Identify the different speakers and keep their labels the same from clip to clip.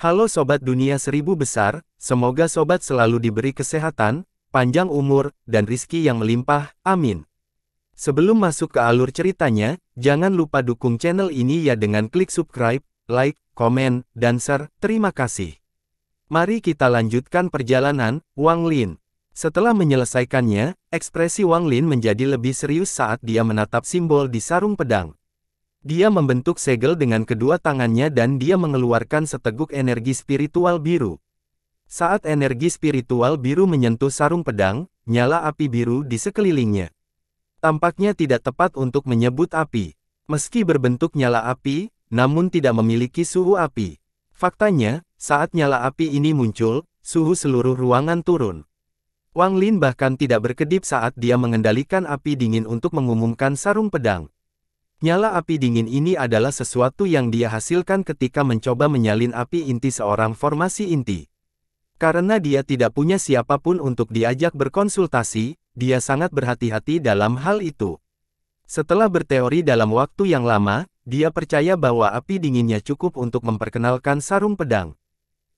Speaker 1: Halo Sobat Dunia Seribu Besar, semoga Sobat selalu diberi kesehatan, panjang umur, dan rizki yang melimpah, amin. Sebelum masuk ke alur ceritanya, jangan lupa dukung channel ini ya dengan klik subscribe, like, komen, dan share, terima kasih. Mari kita lanjutkan perjalanan, Wang Lin. Setelah menyelesaikannya, ekspresi Wang Lin menjadi lebih serius saat dia menatap simbol di sarung pedang. Dia membentuk segel dengan kedua tangannya dan dia mengeluarkan seteguk energi spiritual biru. Saat energi spiritual biru menyentuh sarung pedang, nyala api biru di sekelilingnya. Tampaknya tidak tepat untuk menyebut api. Meski berbentuk nyala api, namun tidak memiliki suhu api. Faktanya, saat nyala api ini muncul, suhu seluruh ruangan turun. Wang Lin bahkan tidak berkedip saat dia mengendalikan api dingin untuk mengumumkan sarung pedang. Nyala api dingin ini adalah sesuatu yang dia hasilkan ketika mencoba menyalin api inti seorang formasi inti. Karena dia tidak punya siapapun untuk diajak berkonsultasi, dia sangat berhati-hati dalam hal itu. Setelah berteori dalam waktu yang lama, dia percaya bahwa api dinginnya cukup untuk memperkenalkan sarung pedang.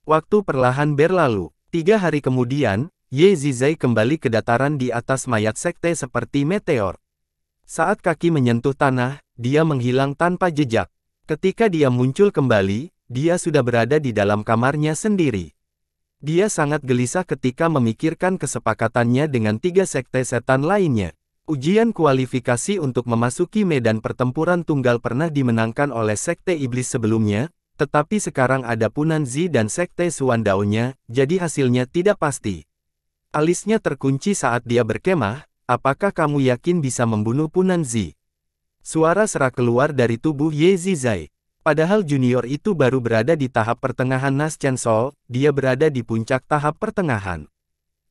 Speaker 1: Waktu perlahan berlalu. Tiga hari kemudian, Ye Zizai kembali ke dataran di atas mayat sekte seperti meteor. Saat kaki menyentuh tanah, dia menghilang tanpa jejak. Ketika dia muncul kembali, dia sudah berada di dalam kamarnya sendiri. Dia sangat gelisah ketika memikirkan kesepakatannya dengan tiga sekte setan lainnya. Ujian kualifikasi untuk memasuki medan pertempuran tunggal pernah dimenangkan oleh Sekte Iblis sebelumnya, tetapi sekarang ada Punanzi dan Sekte Suandaonya, jadi hasilnya tidak pasti. Alisnya terkunci saat dia berkemah, apakah kamu yakin bisa membunuh Punanzi? Suara serak keluar dari tubuh Ye Zizai. Padahal junior itu baru berada di tahap pertengahan Nas Sol, dia berada di puncak tahap pertengahan.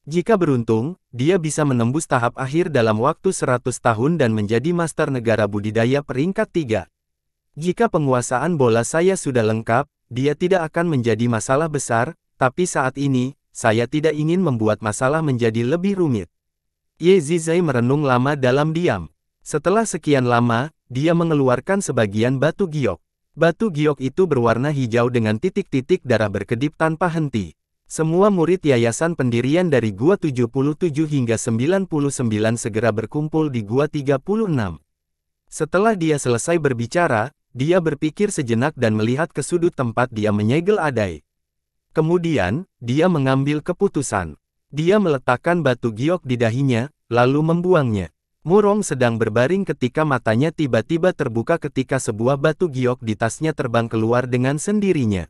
Speaker 1: Jika beruntung, dia bisa menembus tahap akhir dalam waktu 100 tahun dan menjadi master negara budidaya peringkat 3. Jika penguasaan bola saya sudah lengkap, dia tidak akan menjadi masalah besar, tapi saat ini, saya tidak ingin membuat masalah menjadi lebih rumit. Ye Zizai merenung lama dalam diam. Setelah sekian lama, dia mengeluarkan sebagian batu giok. Batu giok itu berwarna hijau dengan titik-titik darah berkedip tanpa henti. Semua murid yayasan pendirian dari Gua 77 hingga 99 segera berkumpul di Gua 36. Setelah dia selesai berbicara, dia berpikir sejenak dan melihat ke sudut tempat dia menyegel adai. Kemudian, dia mengambil keputusan. Dia meletakkan batu giok di dahinya, lalu membuangnya. Murong sedang berbaring ketika matanya tiba-tiba terbuka ketika sebuah batu giok di tasnya terbang keluar dengan sendirinya.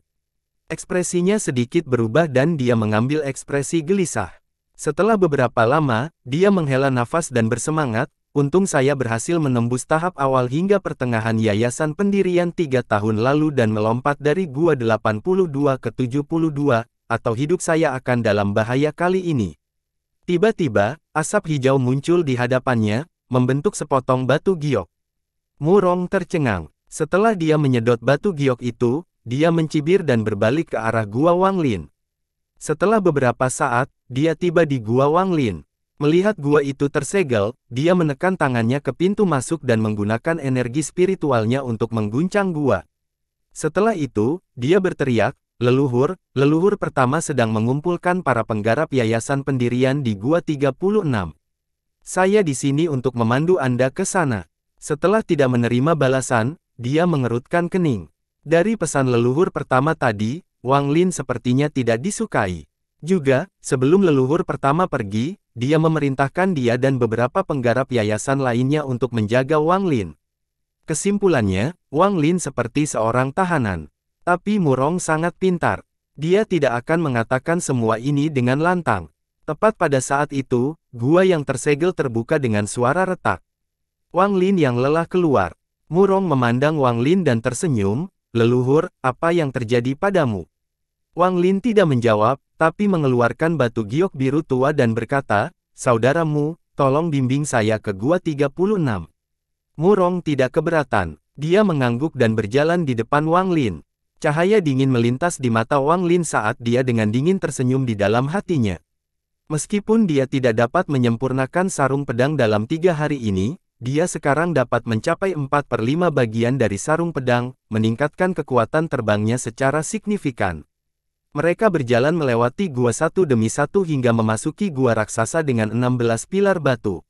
Speaker 1: Ekspresinya sedikit berubah dan dia mengambil ekspresi gelisah. Setelah beberapa lama, dia menghela nafas dan bersemangat, untung saya berhasil menembus tahap awal hingga pertengahan yayasan pendirian tiga tahun lalu dan melompat dari gua 82 ke 72, atau hidup saya akan dalam bahaya kali ini. Tiba-tiba, asap hijau muncul di hadapannya, membentuk sepotong batu giok. Murong tercengang. Setelah dia menyedot batu giok itu, dia mencibir dan berbalik ke arah Gua Wang Lin. Setelah beberapa saat, dia tiba di Gua Wang Lin. Melihat gua itu tersegel, dia menekan tangannya ke pintu masuk dan menggunakan energi spiritualnya untuk mengguncang gua. Setelah itu, dia berteriak, Leluhur, leluhur pertama sedang mengumpulkan para penggarap yayasan pendirian di Gua 36. Saya di sini untuk memandu Anda ke sana. Setelah tidak menerima balasan, dia mengerutkan kening. Dari pesan leluhur pertama tadi, Wang Lin sepertinya tidak disukai. Juga, sebelum leluhur pertama pergi, dia memerintahkan dia dan beberapa penggarap yayasan lainnya untuk menjaga Wang Lin. Kesimpulannya, Wang Lin seperti seorang tahanan. Tapi Murong sangat pintar. Dia tidak akan mengatakan semua ini dengan lantang. Tepat pada saat itu, gua yang tersegel terbuka dengan suara retak. Wang Lin yang lelah keluar. Murong memandang Wang Lin dan tersenyum, leluhur, apa yang terjadi padamu? Wang Lin tidak menjawab, tapi mengeluarkan batu giok biru tua dan berkata, saudaramu, tolong bimbing saya ke gua 36. Murong tidak keberatan. Dia mengangguk dan berjalan di depan Wang Lin. Cahaya dingin melintas di mata Wang Lin saat dia dengan dingin tersenyum di dalam hatinya. Meskipun dia tidak dapat menyempurnakan sarung pedang dalam tiga hari ini, dia sekarang dapat mencapai 4 per 5 bagian dari sarung pedang, meningkatkan kekuatan terbangnya secara signifikan. Mereka berjalan melewati gua satu demi satu hingga memasuki gua raksasa dengan 16 pilar batu.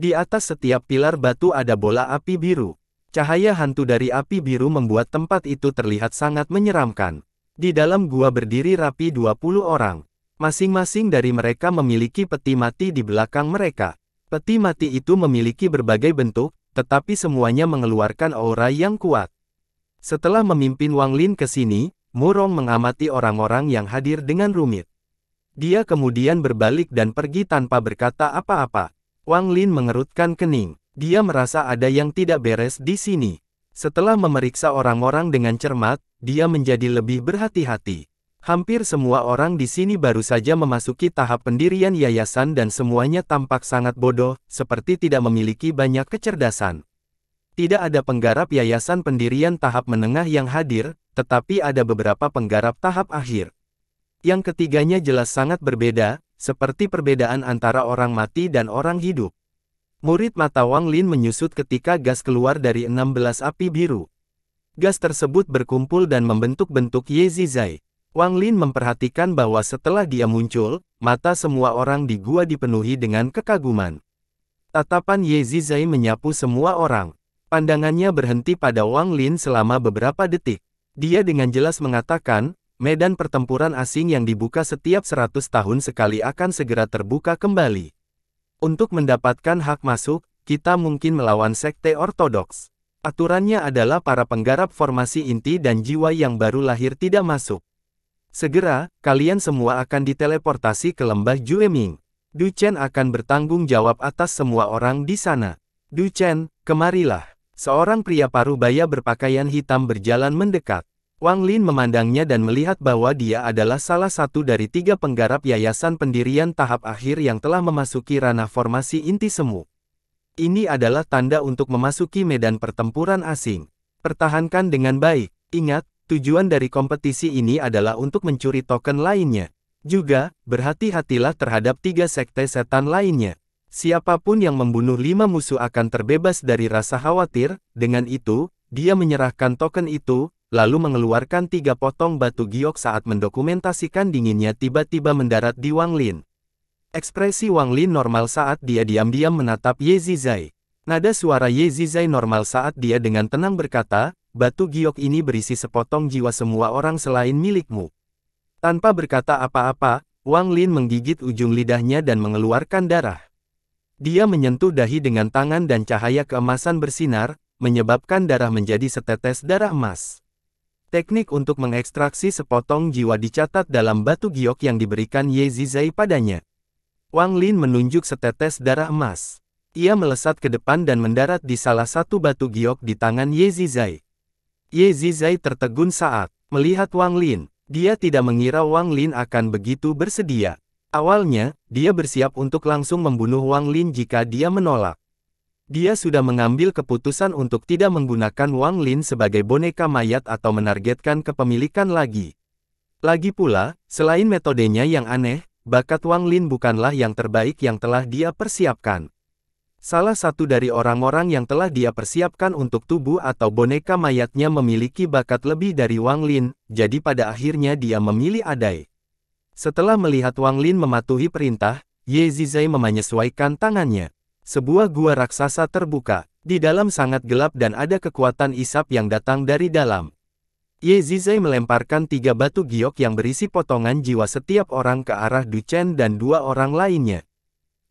Speaker 1: Di atas setiap pilar batu ada bola api biru. Cahaya hantu dari api biru membuat tempat itu terlihat sangat menyeramkan. Di dalam gua berdiri rapi 20 orang. Masing-masing dari mereka memiliki peti mati di belakang mereka. Peti mati itu memiliki berbagai bentuk, tetapi semuanya mengeluarkan aura yang kuat. Setelah memimpin Wang Lin ke sini, Murong mengamati orang-orang yang hadir dengan rumit. Dia kemudian berbalik dan pergi tanpa berkata apa-apa. Wang Lin mengerutkan kening. Dia merasa ada yang tidak beres di sini. Setelah memeriksa orang-orang dengan cermat, dia menjadi lebih berhati-hati. Hampir semua orang di sini baru saja memasuki tahap pendirian yayasan dan semuanya tampak sangat bodoh, seperti tidak memiliki banyak kecerdasan. Tidak ada penggarap yayasan pendirian tahap menengah yang hadir, tetapi ada beberapa penggarap tahap akhir. Yang ketiganya jelas sangat berbeda, seperti perbedaan antara orang mati dan orang hidup. Murid mata Wang Lin menyusut ketika gas keluar dari 16 api biru. Gas tersebut berkumpul dan membentuk bentuk Ye Zizai. Wang Lin memperhatikan bahwa setelah dia muncul, mata semua orang di gua dipenuhi dengan kekaguman. Tatapan Ye Zizai menyapu semua orang. Pandangannya berhenti pada Wang Lin selama beberapa detik. Dia dengan jelas mengatakan, medan pertempuran asing yang dibuka setiap 100 tahun sekali akan segera terbuka kembali. Untuk mendapatkan hak masuk, kita mungkin melawan sekte ortodoks. Aturannya adalah para penggarap formasi inti dan jiwa yang baru lahir tidak masuk. Segera, kalian semua akan diteleportasi ke lembah Jueming. Du Chen akan bertanggung jawab atas semua orang di sana. Du Chen, kemarilah. Seorang pria paruh baya berpakaian hitam berjalan mendekat. Wang Lin memandangnya dan melihat bahwa dia adalah salah satu dari tiga penggarap yayasan pendirian tahap akhir yang telah memasuki ranah formasi inti semu. Ini adalah tanda untuk memasuki medan pertempuran asing. Pertahankan dengan baik. Ingat, tujuan dari kompetisi ini adalah untuk mencuri token lainnya. Juga, berhati-hatilah terhadap tiga sekte setan lainnya. Siapapun yang membunuh lima musuh akan terbebas dari rasa khawatir, dengan itu, dia menyerahkan token itu, lalu mengeluarkan tiga potong batu giok saat mendokumentasikan dinginnya tiba-tiba mendarat di Wang Lin. Ekspresi Wang Lin normal saat dia diam-diam menatap Ye Zizai. Nada suara Ye Zizai normal saat dia dengan tenang berkata, batu giok ini berisi sepotong jiwa semua orang selain milikmu. Tanpa berkata apa-apa, Wang Lin menggigit ujung lidahnya dan mengeluarkan darah. Dia menyentuh dahi dengan tangan dan cahaya keemasan bersinar, menyebabkan darah menjadi setetes darah emas. Teknik untuk mengekstraksi sepotong jiwa dicatat dalam batu giok yang diberikan Ye Zizai padanya. Wang Lin menunjuk setetes darah emas. Ia melesat ke depan dan mendarat di salah satu batu giok di tangan Ye Zizai. Ye Zizai tertegun saat melihat Wang Lin. Dia tidak mengira Wang Lin akan begitu bersedia. Awalnya, dia bersiap untuk langsung membunuh Wang Lin jika dia menolak. Dia sudah mengambil keputusan untuk tidak menggunakan Wang Lin sebagai boneka mayat atau menargetkan kepemilikan lagi. Lagi pula, selain metodenya yang aneh, bakat Wang Lin bukanlah yang terbaik yang telah dia persiapkan. Salah satu dari orang-orang yang telah dia persiapkan untuk tubuh atau boneka mayatnya memiliki bakat lebih dari Wang Lin, jadi pada akhirnya dia memilih Adai. Setelah melihat Wang Lin mematuhi perintah, Ye Zizai menyesuaikan tangannya. Sebuah gua raksasa terbuka, di dalam sangat gelap dan ada kekuatan isap yang datang dari dalam. Ye Zizai melemparkan tiga batu giok yang berisi potongan jiwa setiap orang ke arah Duchen dan dua orang lainnya.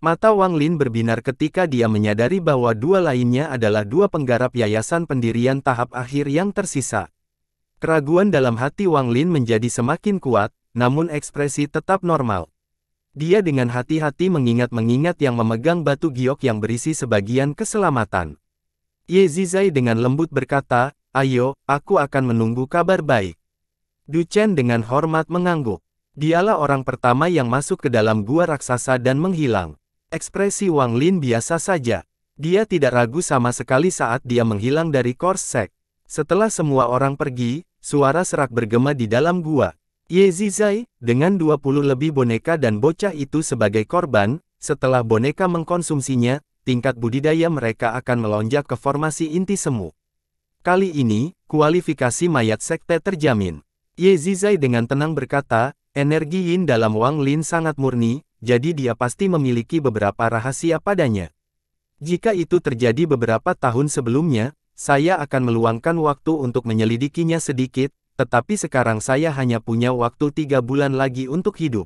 Speaker 1: Mata Wang Lin berbinar ketika dia menyadari bahwa dua lainnya adalah dua penggarap yayasan pendirian tahap akhir yang tersisa. Keraguan dalam hati Wang Lin menjadi semakin kuat, namun ekspresi tetap normal. Dia dengan hati-hati mengingat-mengingat yang memegang batu giok yang berisi sebagian keselamatan. Ye Zizai dengan lembut berkata, Ayo, aku akan menunggu kabar baik. Du Chen dengan hormat mengangguk. Dialah orang pertama yang masuk ke dalam gua raksasa dan menghilang. Ekspresi Wang Lin biasa saja. Dia tidak ragu sama sekali saat dia menghilang dari korsek. Setelah semua orang pergi, suara serak bergema di dalam gua. Ye Zizai, dengan 20 lebih boneka dan bocah itu sebagai korban, setelah boneka mengkonsumsinya, tingkat budidaya mereka akan melonjak ke formasi inti semu. Kali ini, kualifikasi mayat sekte terjamin. Ye Zizai dengan tenang berkata, energi yin dalam Wang Lin sangat murni, jadi dia pasti memiliki beberapa rahasia padanya. Jika itu terjadi beberapa tahun sebelumnya, saya akan meluangkan waktu untuk menyelidikinya sedikit, tetapi sekarang saya hanya punya waktu tiga bulan lagi untuk hidup.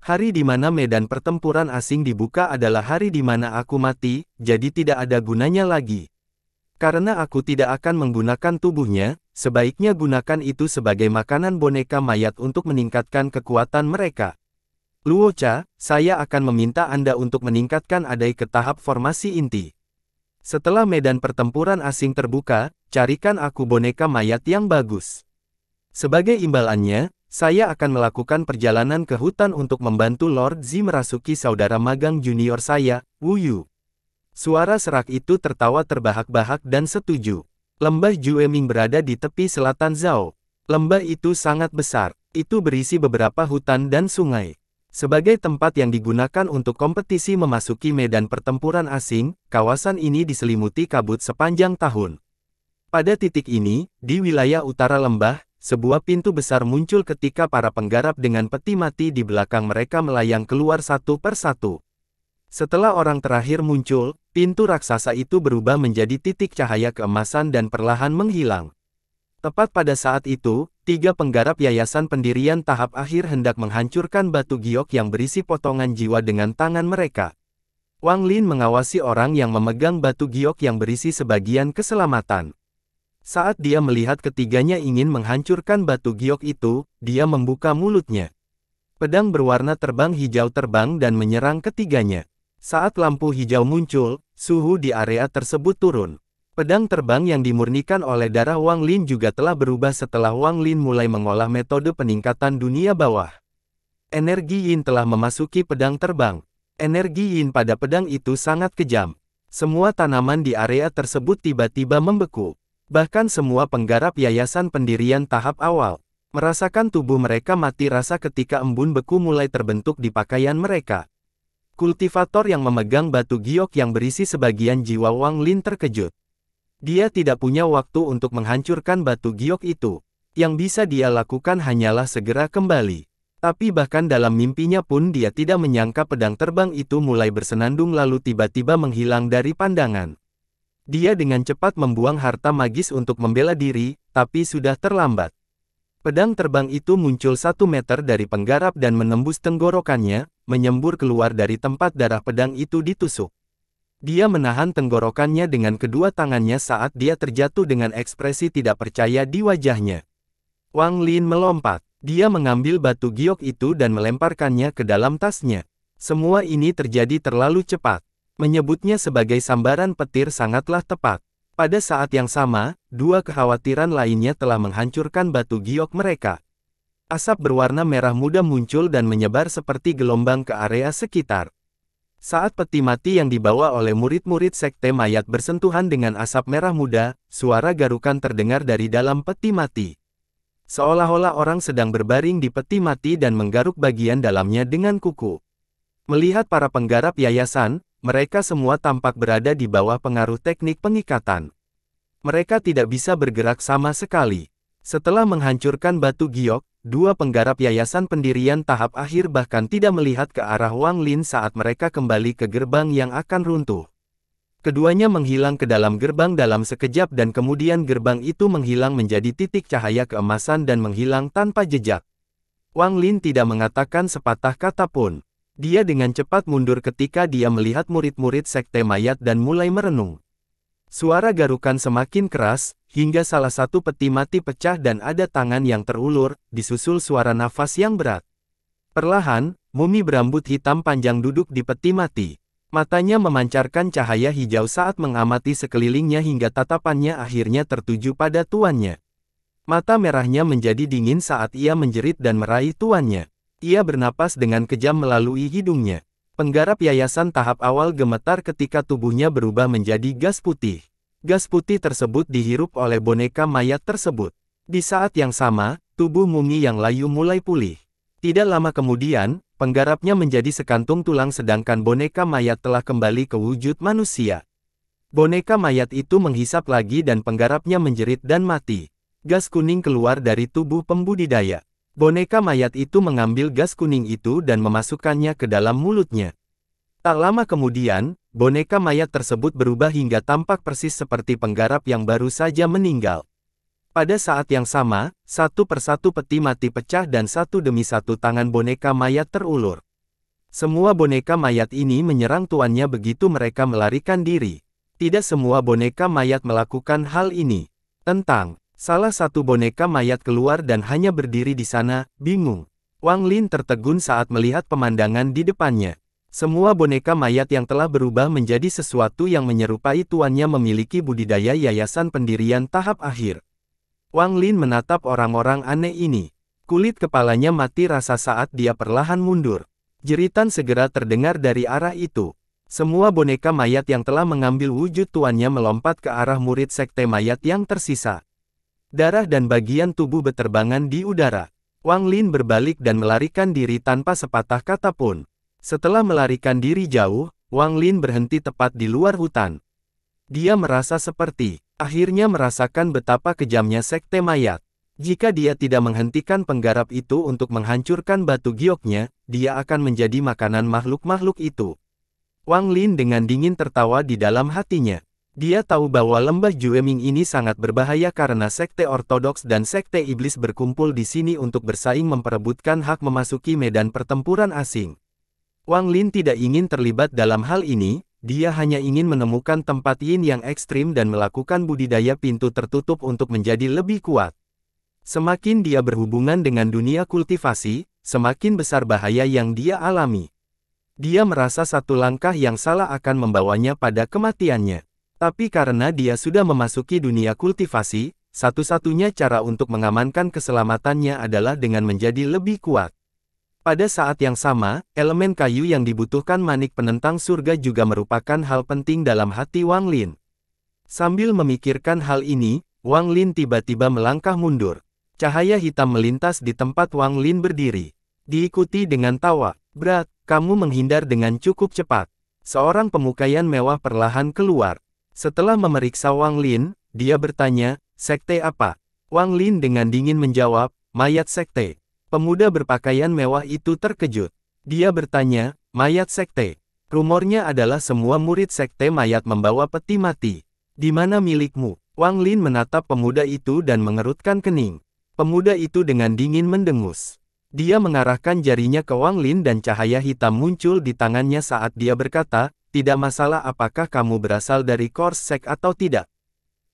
Speaker 1: Hari di mana medan pertempuran asing dibuka adalah hari di mana aku mati, jadi tidak ada gunanya lagi. Karena aku tidak akan menggunakan tubuhnya, sebaiknya gunakan itu sebagai makanan boneka mayat untuk meningkatkan kekuatan mereka. Luocha, saya akan meminta Anda untuk meningkatkan adai ke tahap formasi inti. Setelah medan pertempuran asing terbuka, carikan aku boneka mayat yang bagus. Sebagai imbalannya, saya akan melakukan perjalanan ke hutan untuk membantu Lord Zi merasuki saudara magang junior saya, Wu Yu. Suara serak itu tertawa terbahak-bahak dan setuju. Lembah Jueming berada di tepi selatan Zhao. Lembah itu sangat besar. Itu berisi beberapa hutan dan sungai. Sebagai tempat yang digunakan untuk kompetisi memasuki medan pertempuran asing, kawasan ini diselimuti kabut sepanjang tahun. Pada titik ini, di wilayah utara lembah, sebuah pintu besar muncul ketika para penggarap dengan peti mati di belakang mereka melayang keluar satu per satu. Setelah orang terakhir muncul, pintu raksasa itu berubah menjadi titik cahaya keemasan dan perlahan menghilang. Tepat pada saat itu, tiga penggarap yayasan pendirian tahap akhir hendak menghancurkan batu giok yang berisi potongan jiwa dengan tangan mereka. Wang Lin mengawasi orang yang memegang batu giok yang berisi sebagian keselamatan. Saat dia melihat ketiganya ingin menghancurkan batu giok itu, dia membuka mulutnya. Pedang berwarna terbang hijau terbang dan menyerang ketiganya. Saat lampu hijau muncul, suhu di area tersebut turun. Pedang terbang yang dimurnikan oleh darah Wang Lin juga telah berubah setelah Wang Lin mulai mengolah metode peningkatan dunia bawah. Energi Yin telah memasuki pedang terbang. Energi Yin pada pedang itu sangat kejam. Semua tanaman di area tersebut tiba-tiba membeku. Bahkan semua penggarap yayasan pendirian tahap awal, merasakan tubuh mereka mati rasa ketika embun beku mulai terbentuk di pakaian mereka. Kultivator yang memegang batu giok yang berisi sebagian jiwa Wang Lin terkejut. Dia tidak punya waktu untuk menghancurkan batu giok itu. Yang bisa dia lakukan hanyalah segera kembali. Tapi bahkan dalam mimpinya pun dia tidak menyangka pedang terbang itu mulai bersenandung lalu tiba-tiba menghilang dari pandangan. Dia dengan cepat membuang harta magis untuk membela diri, tapi sudah terlambat. Pedang terbang itu muncul satu meter dari penggarap dan menembus tenggorokannya, menyembur keluar dari tempat darah pedang itu ditusuk. Dia menahan tenggorokannya dengan kedua tangannya saat dia terjatuh dengan ekspresi tidak percaya di wajahnya. Wang Lin melompat. Dia mengambil batu giok itu dan melemparkannya ke dalam tasnya. Semua ini terjadi terlalu cepat. Menyebutnya sebagai sambaran petir sangatlah tepat. Pada saat yang sama, dua kekhawatiran lainnya telah menghancurkan batu giok mereka. Asap berwarna merah muda muncul dan menyebar seperti gelombang ke area sekitar. Saat peti mati yang dibawa oleh murid-murid sekte mayat bersentuhan dengan asap merah muda, suara garukan terdengar dari dalam peti mati. Seolah-olah orang sedang berbaring di peti mati dan menggaruk bagian dalamnya dengan kuku. Melihat para penggarap yayasan, mereka semua tampak berada di bawah pengaruh teknik pengikatan. Mereka tidak bisa bergerak sama sekali. Setelah menghancurkan batu giok, dua penggarap yayasan pendirian tahap akhir bahkan tidak melihat ke arah Wang Lin saat mereka kembali ke gerbang yang akan runtuh. Keduanya menghilang ke dalam gerbang dalam sekejap dan kemudian gerbang itu menghilang menjadi titik cahaya keemasan dan menghilang tanpa jejak. Wang Lin tidak mengatakan sepatah kata pun. Dia dengan cepat mundur ketika dia melihat murid-murid sekte mayat dan mulai merenung. Suara garukan semakin keras, hingga salah satu peti mati pecah dan ada tangan yang terulur, disusul suara nafas yang berat. Perlahan, mumi berambut hitam panjang duduk di peti mati. Matanya memancarkan cahaya hijau saat mengamati sekelilingnya hingga tatapannya akhirnya tertuju pada tuannya. Mata merahnya menjadi dingin saat ia menjerit dan meraih tuannya. Ia bernapas dengan kejam melalui hidungnya. Penggarap yayasan tahap awal gemetar ketika tubuhnya berubah menjadi gas putih. Gas putih tersebut dihirup oleh boneka mayat tersebut. Di saat yang sama, tubuh mumi yang layu mulai pulih. Tidak lama kemudian, penggarapnya menjadi sekantung tulang sedangkan boneka mayat telah kembali ke wujud manusia. Boneka mayat itu menghisap lagi dan penggarapnya menjerit dan mati. Gas kuning keluar dari tubuh pembudidaya. Boneka mayat itu mengambil gas kuning itu dan memasukkannya ke dalam mulutnya. Tak lama kemudian, boneka mayat tersebut berubah hingga tampak persis seperti penggarap yang baru saja meninggal. Pada saat yang sama, satu persatu peti mati pecah dan satu demi satu tangan boneka mayat terulur. Semua boneka mayat ini menyerang tuannya begitu mereka melarikan diri. Tidak semua boneka mayat melakukan hal ini. Tentang Salah satu boneka mayat keluar dan hanya berdiri di sana, bingung. Wang Lin tertegun saat melihat pemandangan di depannya. Semua boneka mayat yang telah berubah menjadi sesuatu yang menyerupai tuannya memiliki budidaya yayasan pendirian tahap akhir. Wang Lin menatap orang-orang aneh ini. Kulit kepalanya mati rasa saat dia perlahan mundur. Jeritan segera terdengar dari arah itu. Semua boneka mayat yang telah mengambil wujud tuannya melompat ke arah murid sekte mayat yang tersisa. Darah dan bagian tubuh beterbangan di udara. Wang Lin berbalik dan melarikan diri tanpa sepatah kata pun. Setelah melarikan diri jauh, Wang Lin berhenti tepat di luar hutan. Dia merasa seperti, akhirnya merasakan betapa kejamnya sekte mayat. Jika dia tidak menghentikan penggarap itu untuk menghancurkan batu gioknya, dia akan menjadi makanan makhluk-makhluk itu. Wang Lin dengan dingin tertawa di dalam hatinya. Dia tahu bahwa lembah Jueming ini sangat berbahaya karena sekte ortodoks dan sekte iblis berkumpul di sini untuk bersaing memperebutkan hak memasuki medan pertempuran asing. Wang Lin tidak ingin terlibat dalam hal ini, dia hanya ingin menemukan tempat yin yang ekstrim dan melakukan budidaya pintu tertutup untuk menjadi lebih kuat. Semakin dia berhubungan dengan dunia kultivasi, semakin besar bahaya yang dia alami. Dia merasa satu langkah yang salah akan membawanya pada kematiannya. Tapi karena dia sudah memasuki dunia kultivasi, satu-satunya cara untuk mengamankan keselamatannya adalah dengan menjadi lebih kuat. Pada saat yang sama, elemen kayu yang dibutuhkan manik penentang surga juga merupakan hal penting dalam hati Wang Lin. Sambil memikirkan hal ini, Wang Lin tiba-tiba melangkah mundur. Cahaya hitam melintas di tempat Wang Lin berdiri. Diikuti dengan tawa, berat, kamu menghindar dengan cukup cepat. Seorang pemukayan mewah perlahan keluar. Setelah memeriksa Wang Lin, dia bertanya, sekte apa? Wang Lin dengan dingin menjawab, mayat sekte. Pemuda berpakaian mewah itu terkejut. Dia bertanya, mayat sekte. Rumornya adalah semua murid sekte mayat membawa peti mati. Di mana milikmu? Wang Lin menatap pemuda itu dan mengerutkan kening. Pemuda itu dengan dingin mendengus. Dia mengarahkan jarinya ke Wang Lin dan cahaya hitam muncul di tangannya saat dia berkata, tidak masalah apakah kamu berasal dari Korsek atau tidak.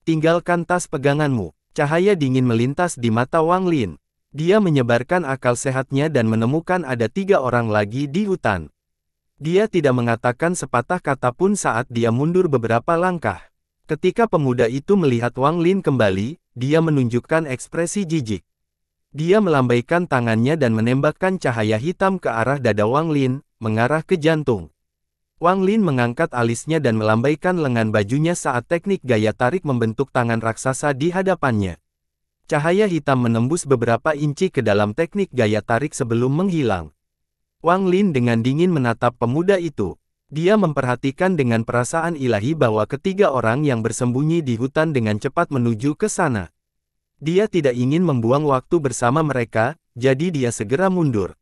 Speaker 1: Tinggalkan tas peganganmu. Cahaya dingin melintas di mata Wang Lin. Dia menyebarkan akal sehatnya dan menemukan ada tiga orang lagi di hutan. Dia tidak mengatakan sepatah kata pun saat dia mundur beberapa langkah. Ketika pemuda itu melihat Wang Lin kembali, dia menunjukkan ekspresi jijik. Dia melambaikan tangannya dan menembakkan cahaya hitam ke arah dada Wang Lin, mengarah ke jantung. Wang Lin mengangkat alisnya dan melambaikan lengan bajunya saat teknik gaya tarik membentuk tangan raksasa di hadapannya. Cahaya hitam menembus beberapa inci ke dalam teknik gaya tarik sebelum menghilang. Wang Lin dengan dingin menatap pemuda itu. Dia memperhatikan dengan perasaan ilahi bahwa ketiga orang yang bersembunyi di hutan dengan cepat menuju ke sana. Dia tidak ingin membuang waktu bersama mereka, jadi dia segera mundur.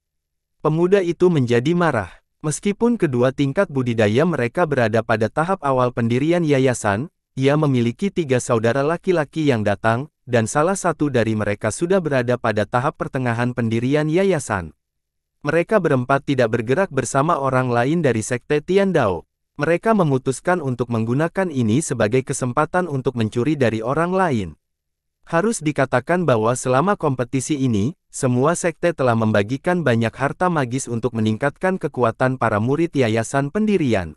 Speaker 1: Pemuda itu menjadi marah. Meskipun kedua tingkat budidaya mereka berada pada tahap awal pendirian yayasan, ia memiliki tiga saudara laki-laki yang datang, dan salah satu dari mereka sudah berada pada tahap pertengahan pendirian yayasan. Mereka berempat tidak bergerak bersama orang lain dari sekte Tian Dao. Mereka memutuskan untuk menggunakan ini sebagai kesempatan untuk mencuri dari orang lain. Harus dikatakan bahwa selama kompetisi ini, semua sekte telah membagikan banyak harta magis untuk meningkatkan kekuatan para murid yayasan pendirian.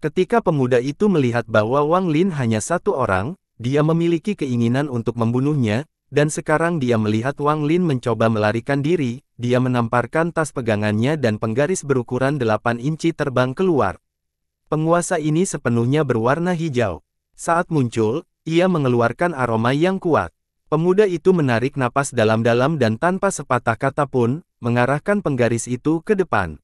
Speaker 1: Ketika pemuda itu melihat bahwa Wang Lin hanya satu orang, dia memiliki keinginan untuk membunuhnya, dan sekarang dia melihat Wang Lin mencoba melarikan diri, dia menamparkan tas pegangannya dan penggaris berukuran 8 inci terbang keluar. Penguasa ini sepenuhnya berwarna hijau. Saat muncul, ia mengeluarkan aroma yang kuat. Pemuda itu menarik napas dalam-dalam dan tanpa sepatah kata pun, mengarahkan penggaris itu ke depan.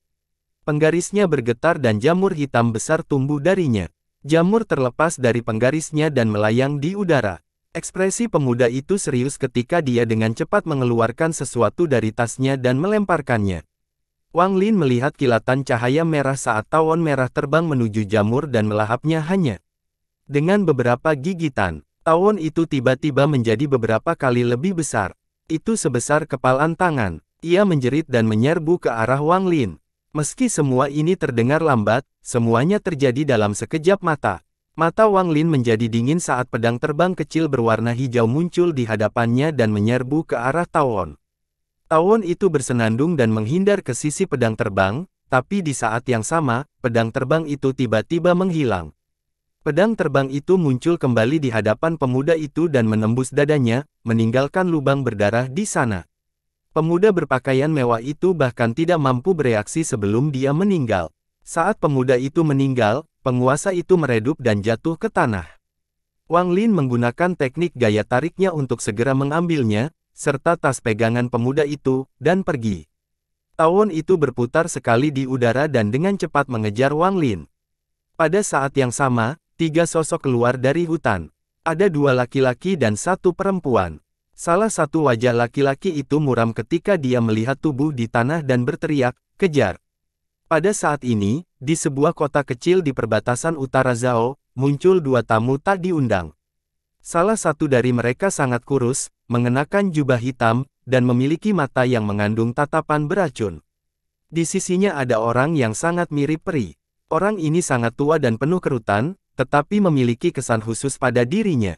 Speaker 1: Penggarisnya bergetar dan jamur hitam besar tumbuh darinya. Jamur terlepas dari penggarisnya dan melayang di udara. Ekspresi pemuda itu serius ketika dia dengan cepat mengeluarkan sesuatu dari tasnya dan melemparkannya. Wang Lin melihat kilatan cahaya merah saat tawon merah terbang menuju jamur dan melahapnya hanya dengan beberapa gigitan. Tawon itu tiba-tiba menjadi beberapa kali lebih besar. Itu sebesar kepalan tangan. Ia menjerit dan menyerbu ke arah Wang Lin. Meski semua ini terdengar lambat, semuanya terjadi dalam sekejap mata. Mata Wang Lin menjadi dingin saat pedang terbang kecil berwarna hijau muncul di hadapannya dan menyerbu ke arah Tawon. Tawon itu bersenandung dan menghindar ke sisi pedang terbang, tapi di saat yang sama, pedang terbang itu tiba-tiba menghilang. Pedang terbang itu muncul kembali di hadapan pemuda itu dan menembus dadanya, meninggalkan lubang berdarah di sana. Pemuda berpakaian mewah itu bahkan tidak mampu bereaksi sebelum dia meninggal. Saat pemuda itu meninggal, penguasa itu meredup dan jatuh ke tanah. Wang Lin menggunakan teknik gaya tariknya untuk segera mengambilnya, serta tas pegangan pemuda itu, dan pergi. Tawon itu berputar sekali di udara dan dengan cepat mengejar Wang Lin. Pada saat yang sama, Tiga sosok keluar dari hutan. Ada dua laki-laki dan satu perempuan. Salah satu wajah laki-laki itu muram ketika dia melihat tubuh di tanah dan berteriak, kejar. Pada saat ini, di sebuah kota kecil di perbatasan utara Zhao, muncul dua tamu tak diundang. Salah satu dari mereka sangat kurus, mengenakan jubah hitam, dan memiliki mata yang mengandung tatapan beracun. Di sisinya ada orang yang sangat mirip peri. Orang ini sangat tua dan penuh kerutan, tetapi memiliki kesan khusus pada dirinya.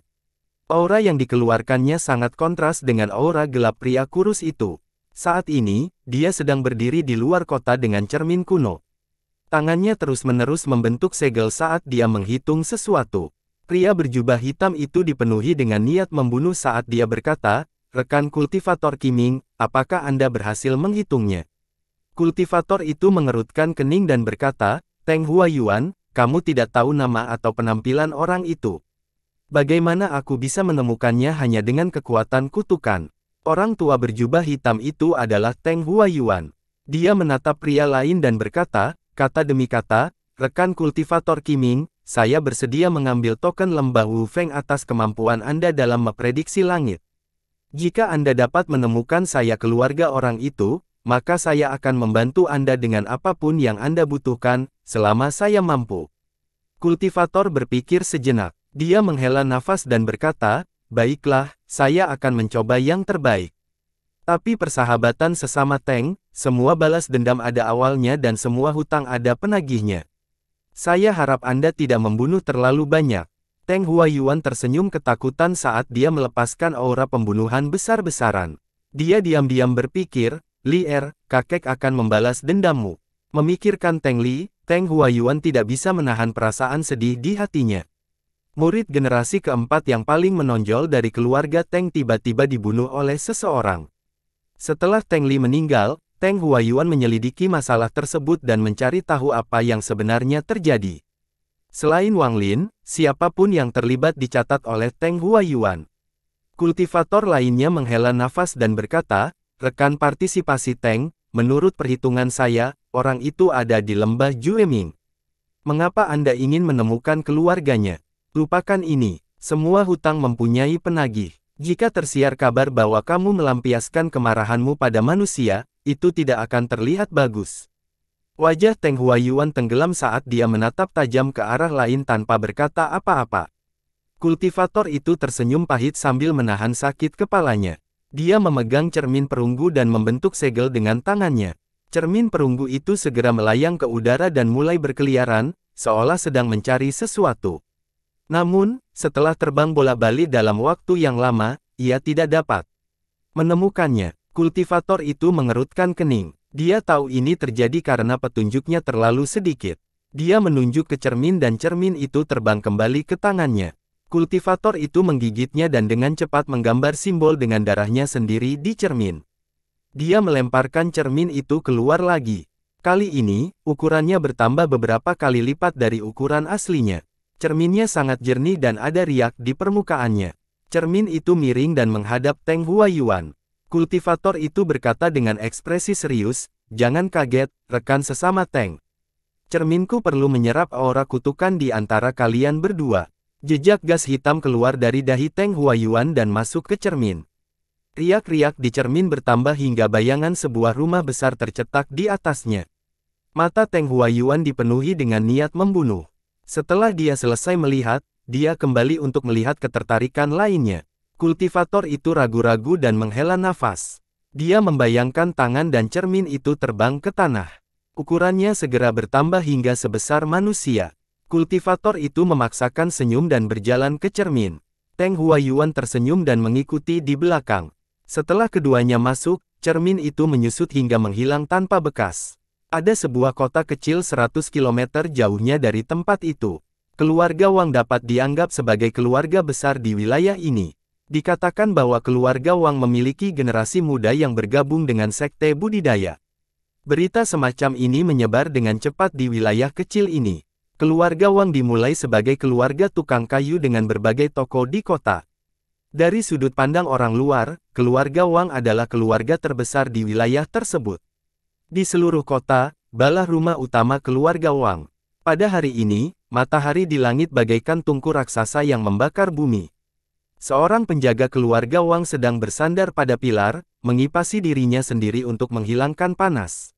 Speaker 1: Aura yang dikeluarkannya sangat kontras dengan aura gelap pria kurus itu. Saat ini, dia sedang berdiri di luar kota dengan cermin kuno. Tangannya terus-menerus membentuk segel saat dia menghitung sesuatu. Pria berjubah hitam itu dipenuhi dengan niat membunuh saat dia berkata, Rekan kultivator Kiming, apakah Anda berhasil menghitungnya? Kultivator itu mengerutkan kening dan berkata, Teng Hua Yuan, kamu tidak tahu nama atau penampilan orang itu. Bagaimana aku bisa menemukannya hanya dengan kekuatan kutukan? Orang tua berjubah hitam itu adalah Teng Huayuan. Dia menatap pria lain dan berkata, kata demi kata, rekan kultivator Kiming, saya bersedia mengambil token lembah Wu Feng atas kemampuan Anda dalam memprediksi langit. Jika Anda dapat menemukan saya keluarga orang itu, maka saya akan membantu Anda dengan apapun yang Anda butuhkan, selama saya mampu. Kultivator berpikir sejenak. Dia menghela nafas dan berkata, Baiklah, saya akan mencoba yang terbaik. Tapi persahabatan sesama Teng, semua balas dendam ada awalnya dan semua hutang ada penagihnya. Saya harap Anda tidak membunuh terlalu banyak. Teng Huayuan tersenyum ketakutan saat dia melepaskan aura pembunuhan besar-besaran. Dia diam-diam berpikir, Li Er, kakek akan membalas dendammu. Memikirkan Teng Li, Teng Huayuan tidak bisa menahan perasaan sedih di hatinya. Murid generasi keempat yang paling menonjol dari keluarga Teng tiba-tiba dibunuh oleh seseorang. Setelah Teng Li meninggal, Teng Huayuan menyelidiki masalah tersebut dan mencari tahu apa yang sebenarnya terjadi. Selain Wang Lin, siapapun yang terlibat dicatat oleh Teng Huayuan. Kultivator lainnya menghela nafas dan berkata, Rekan partisipasi Teng, menurut perhitungan saya, orang itu ada di lembah Jueming. Mengapa Anda ingin menemukan keluarganya? Lupakan ini, semua hutang mempunyai penagih. Jika tersiar kabar bahwa kamu melampiaskan kemarahanmu pada manusia, itu tidak akan terlihat bagus. Wajah Teng Huayuan tenggelam saat dia menatap tajam ke arah lain tanpa berkata apa-apa. Kultivator itu tersenyum pahit sambil menahan sakit kepalanya. Dia memegang cermin perunggu dan membentuk segel dengan tangannya. Cermin perunggu itu segera melayang ke udara dan mulai berkeliaran, seolah sedang mencari sesuatu. Namun, setelah terbang bola balik dalam waktu yang lama, ia tidak dapat menemukannya. Kultivator itu mengerutkan kening. Dia tahu ini terjadi karena petunjuknya terlalu sedikit. Dia menunjuk ke cermin dan cermin itu terbang kembali ke tangannya. Kultivator itu menggigitnya dan dengan cepat menggambar simbol dengan darahnya sendiri di cermin. Dia melemparkan cermin itu keluar lagi. Kali ini, ukurannya bertambah beberapa kali lipat dari ukuran aslinya. Cerminnya sangat jernih dan ada riak di permukaannya. Cermin itu miring dan menghadap Teng Huayuan. Kultivator itu berkata dengan ekspresi serius, Jangan kaget, rekan sesama Teng. Cerminku perlu menyerap aura kutukan di antara kalian berdua. Jejak gas hitam keluar dari dahi Teng Huayuan dan masuk ke cermin. Riak-riak di cermin bertambah hingga bayangan sebuah rumah besar tercetak di atasnya. Mata Teng Huayuan dipenuhi dengan niat membunuh. Setelah dia selesai melihat, dia kembali untuk melihat ketertarikan lainnya. Kultivator itu ragu-ragu dan menghela nafas. Dia membayangkan tangan dan cermin itu terbang ke tanah. Ukurannya segera bertambah hingga sebesar manusia. Kultivator itu memaksakan senyum dan berjalan ke cermin. Teng Huayuan tersenyum dan mengikuti di belakang. Setelah keduanya masuk, cermin itu menyusut hingga menghilang tanpa bekas. Ada sebuah kota kecil 100 km jauhnya dari tempat itu. Keluarga Wang dapat dianggap sebagai keluarga besar di wilayah ini. Dikatakan bahwa keluarga Wang memiliki generasi muda yang bergabung dengan sekte budidaya. Berita semacam ini menyebar dengan cepat di wilayah kecil ini. Keluarga Wang dimulai sebagai keluarga tukang kayu dengan berbagai toko di kota. Dari sudut pandang orang luar, keluarga Wang adalah keluarga terbesar di wilayah tersebut. Di seluruh kota, balah rumah utama keluarga Wang. Pada hari ini, matahari di langit bagaikan tungku raksasa yang membakar bumi. Seorang penjaga keluarga Wang sedang bersandar pada pilar, mengipasi dirinya sendiri untuk menghilangkan panas.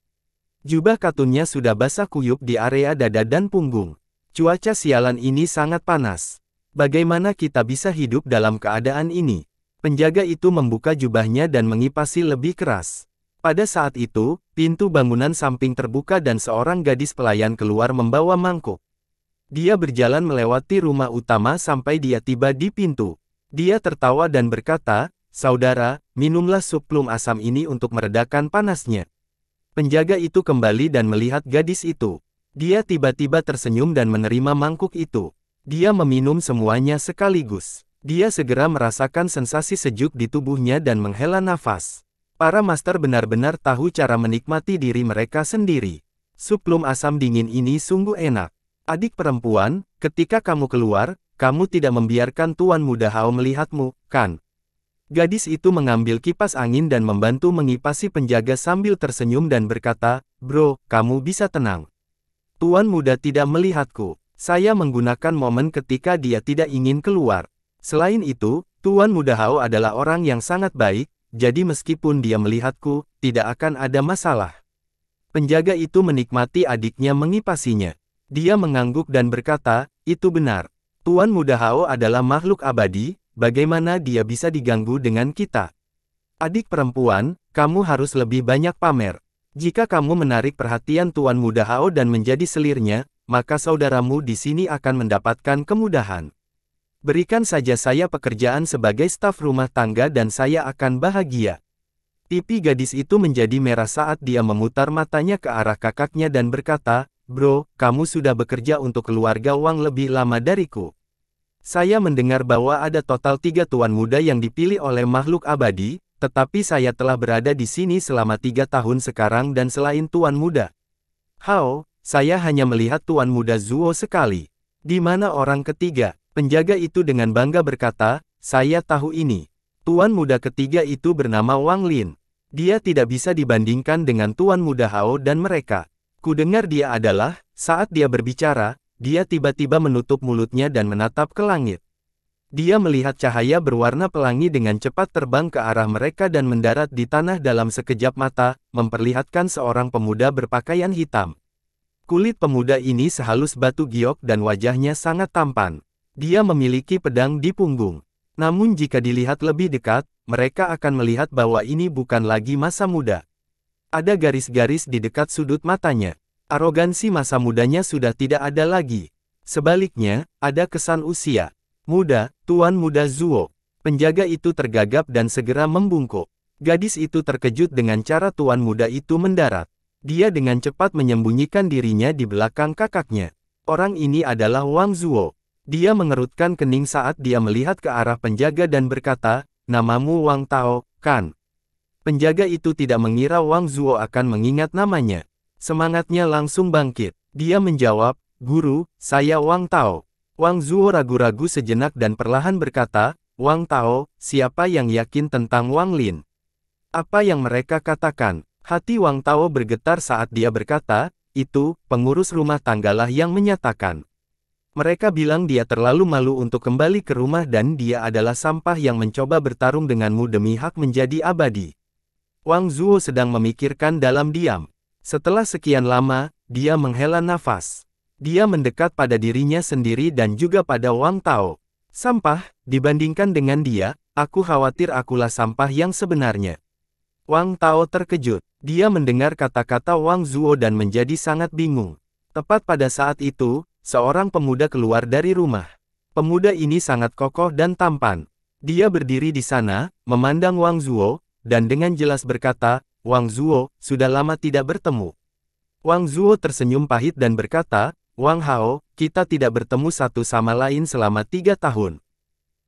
Speaker 1: Jubah katunnya sudah basah kuyup di area dada dan punggung. Cuaca sialan ini sangat panas. Bagaimana kita bisa hidup dalam keadaan ini? Penjaga itu membuka jubahnya dan mengipasi lebih keras. Pada saat itu, pintu bangunan samping terbuka dan seorang gadis pelayan keluar membawa mangkuk. Dia berjalan melewati rumah utama sampai dia tiba di pintu. Dia tertawa dan berkata, Saudara, minumlah sup plum asam ini untuk meredakan panasnya. Penjaga itu kembali dan melihat gadis itu. Dia tiba-tiba tersenyum dan menerima mangkuk itu. Dia meminum semuanya sekaligus. Dia segera merasakan sensasi sejuk di tubuhnya dan menghela nafas. Para master benar-benar tahu cara menikmati diri mereka sendiri. Suplum asam dingin ini sungguh enak. Adik perempuan, ketika kamu keluar, kamu tidak membiarkan tuan muda Hao melihatmu, kan? Gadis itu mengambil kipas angin dan membantu mengipasi penjaga sambil tersenyum dan berkata, Bro, kamu bisa tenang. Tuan muda tidak melihatku. Saya menggunakan momen ketika dia tidak ingin keluar. Selain itu, Tuan muda Hao adalah orang yang sangat baik, jadi meskipun dia melihatku, tidak akan ada masalah. Penjaga itu menikmati adiknya mengipasinya. Dia mengangguk dan berkata, itu benar. Tuan Muda Hao adalah makhluk abadi, Bagaimana dia bisa diganggu dengan kita? Adik perempuan, kamu harus lebih banyak pamer. Jika kamu menarik perhatian Tuan Muda Hao dan menjadi selirnya, maka saudaramu di sini akan mendapatkan kemudahan. Berikan saja saya pekerjaan sebagai staf rumah tangga dan saya akan bahagia. Tipi gadis itu menjadi merah saat dia memutar matanya ke arah kakaknya dan berkata, Bro, kamu sudah bekerja untuk keluarga Wang lebih lama dariku. Saya mendengar bahwa ada total tiga tuan muda yang dipilih oleh makhluk abadi, tetapi saya telah berada di sini selama tiga tahun sekarang dan selain tuan muda. Hao, saya hanya melihat tuan muda Zuo sekali. Di mana orang ketiga, penjaga itu dengan bangga berkata, saya tahu ini. Tuan muda ketiga itu bernama Wang Lin. Dia tidak bisa dibandingkan dengan tuan muda Hao dan mereka. Kudengar dia adalah, saat dia berbicara, dia tiba-tiba menutup mulutnya dan menatap ke langit. Dia melihat cahaya berwarna pelangi dengan cepat terbang ke arah mereka dan mendarat di tanah dalam sekejap mata, memperlihatkan seorang pemuda berpakaian hitam. Kulit pemuda ini sehalus batu giok dan wajahnya sangat tampan. Dia memiliki pedang di punggung. Namun jika dilihat lebih dekat, mereka akan melihat bahwa ini bukan lagi masa muda. Ada garis-garis di dekat sudut matanya. Arogansi masa mudanya sudah tidak ada lagi. Sebaliknya, ada kesan usia. Muda, tuan muda Zuo. Penjaga itu tergagap dan segera membungkuk. Gadis itu terkejut dengan cara tuan muda itu mendarat. Dia dengan cepat menyembunyikan dirinya di belakang kakaknya. Orang ini adalah Wang Zuo. Dia mengerutkan kening saat dia melihat ke arah penjaga dan berkata, namamu Wang Tao, kan? Penjaga itu tidak mengira Wang Zuo akan mengingat namanya. Semangatnya langsung bangkit. Dia menjawab, Guru, saya Wang Tao. Wang Zuo ragu-ragu sejenak dan perlahan berkata, Wang Tao, siapa yang yakin tentang Wang Lin? Apa yang mereka katakan? Hati Wang Tao bergetar saat dia berkata, itu, pengurus rumah tanggalah yang menyatakan. Mereka bilang dia terlalu malu untuk kembali ke rumah dan dia adalah sampah yang mencoba bertarung denganmu demi hak menjadi abadi. Wang Zuo sedang memikirkan dalam diam. Setelah sekian lama, dia menghela nafas. Dia mendekat pada dirinya sendiri dan juga pada Wang Tao. Sampah, dibandingkan dengan dia, aku khawatir akulah sampah yang sebenarnya. Wang Tao terkejut. Dia mendengar kata-kata Wang Zuo dan menjadi sangat bingung. Tepat pada saat itu, seorang pemuda keluar dari rumah. Pemuda ini sangat kokoh dan tampan. Dia berdiri di sana, memandang Wang Zuo, dan dengan jelas berkata, Wang Zuo, sudah lama tidak bertemu. Wang Zuo tersenyum pahit dan berkata, Wang Hao, kita tidak bertemu satu sama lain selama tiga tahun.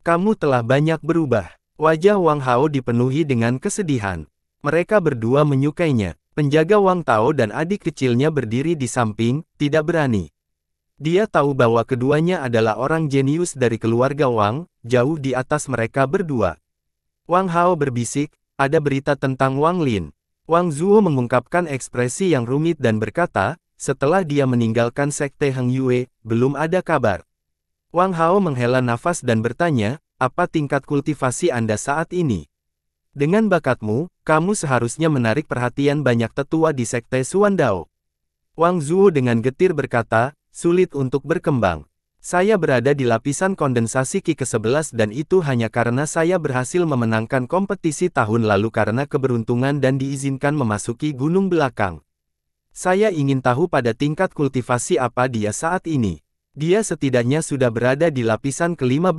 Speaker 1: Kamu telah banyak berubah. Wajah Wang Hao dipenuhi dengan kesedihan. Mereka berdua menyukainya. Penjaga Wang Tao dan adik kecilnya berdiri di samping, tidak berani. Dia tahu bahwa keduanya adalah orang jenius dari keluarga Wang, jauh di atas mereka berdua. Wang Hao berbisik, ada berita tentang Wang Lin. Wang Zuo mengungkapkan ekspresi yang rumit dan berkata, setelah dia meninggalkan Sekte Heng Yue, belum ada kabar. Wang Hao menghela nafas dan bertanya, apa tingkat kultivasi Anda saat ini? Dengan bakatmu, kamu seharusnya menarik perhatian banyak tetua di Sekte Suandao. Wang Zuo dengan getir berkata, sulit untuk berkembang. Saya berada di lapisan kondensasi Ki ke-11 dan itu hanya karena saya berhasil memenangkan kompetisi tahun lalu karena keberuntungan dan diizinkan memasuki gunung belakang. Saya ingin tahu pada tingkat kultivasi apa dia saat ini. Dia setidaknya sudah berada di lapisan ke-15.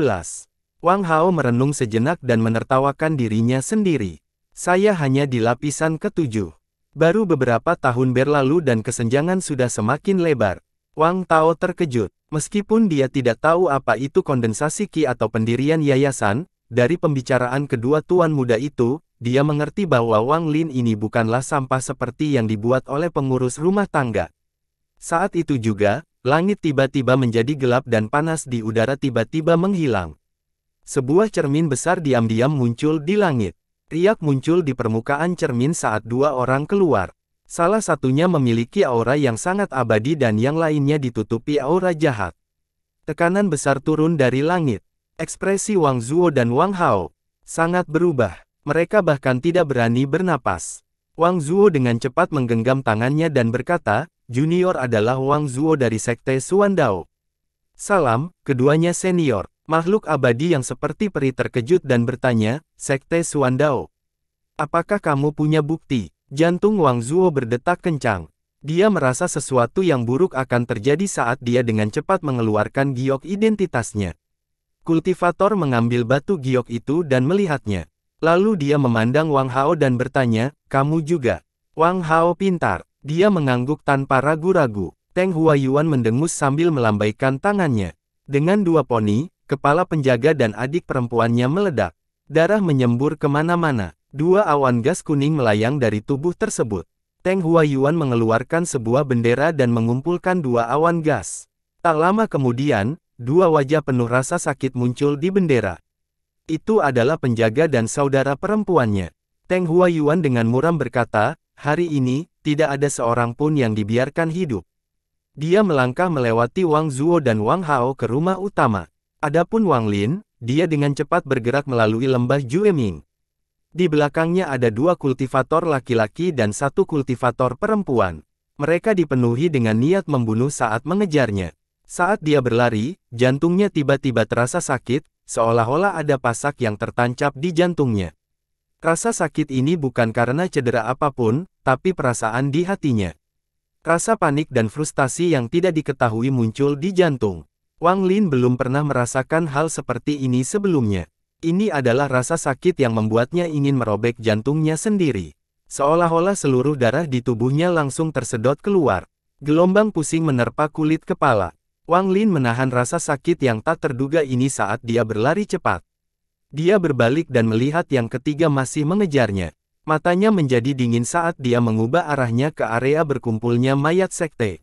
Speaker 1: Wang Hao merenung sejenak dan menertawakan dirinya sendiri. Saya hanya di lapisan ke-7. Baru beberapa tahun berlalu dan kesenjangan sudah semakin lebar. Wang Tao terkejut. Meskipun dia tidak tahu apa itu kondensasi Qi atau pendirian yayasan, dari pembicaraan kedua tuan muda itu, dia mengerti bahwa Wang Lin ini bukanlah sampah seperti yang dibuat oleh pengurus rumah tangga. Saat itu juga, langit tiba-tiba menjadi gelap dan panas di udara tiba-tiba menghilang. Sebuah cermin besar diam-diam muncul di langit. Riak muncul di permukaan cermin saat dua orang keluar. Salah satunya memiliki aura yang sangat abadi dan yang lainnya ditutupi aura jahat. Tekanan besar turun dari langit. Ekspresi Wang Zuo dan Wang Hao sangat berubah. Mereka bahkan tidak berani bernapas. Wang Zuo dengan cepat menggenggam tangannya dan berkata, Junior adalah Wang Zuo dari Sekte Suandao. Salam, keduanya senior. Makhluk abadi yang seperti peri terkejut dan bertanya, Sekte Suandao. Apakah kamu punya bukti? Jantung Wang Zuo berdetak kencang. Dia merasa sesuatu yang buruk akan terjadi saat dia dengan cepat mengeluarkan giok identitasnya. Kultivator mengambil batu giok itu dan melihatnya. Lalu dia memandang Wang Hao dan bertanya, kamu juga. Wang Hao pintar. Dia mengangguk tanpa ragu-ragu. Teng Huayuan mendengus sambil melambaikan tangannya. Dengan dua poni, kepala penjaga dan adik perempuannya meledak. Darah menyembur kemana-mana. Dua awan gas kuning melayang dari tubuh tersebut. Teng Huayuan mengeluarkan sebuah bendera dan mengumpulkan dua awan gas. Tak lama kemudian, dua wajah penuh rasa sakit muncul di bendera. Itu adalah penjaga dan saudara perempuannya. Teng Huayuan dengan muram berkata, hari ini, tidak ada seorang pun yang dibiarkan hidup. Dia melangkah melewati Wang Zuo dan Wang Hao ke rumah utama. Adapun Wang Lin, dia dengan cepat bergerak melalui lembah Jueming. Di belakangnya ada dua kultivator laki-laki dan satu kultivator perempuan. Mereka dipenuhi dengan niat membunuh saat mengejarnya. Saat dia berlari, jantungnya tiba-tiba terasa sakit, seolah-olah ada pasak yang tertancap di jantungnya. Rasa sakit ini bukan karena cedera apapun, tapi perasaan di hatinya. Rasa panik dan frustasi yang tidak diketahui muncul di jantung. Wang Lin belum pernah merasakan hal seperti ini sebelumnya. Ini adalah rasa sakit yang membuatnya ingin merobek jantungnya sendiri. Seolah-olah seluruh darah di tubuhnya langsung tersedot keluar. Gelombang pusing menerpa kulit kepala. Wang Lin menahan rasa sakit yang tak terduga ini saat dia berlari cepat. Dia berbalik dan melihat yang ketiga masih mengejarnya. Matanya menjadi dingin saat dia mengubah arahnya ke area berkumpulnya mayat sekte.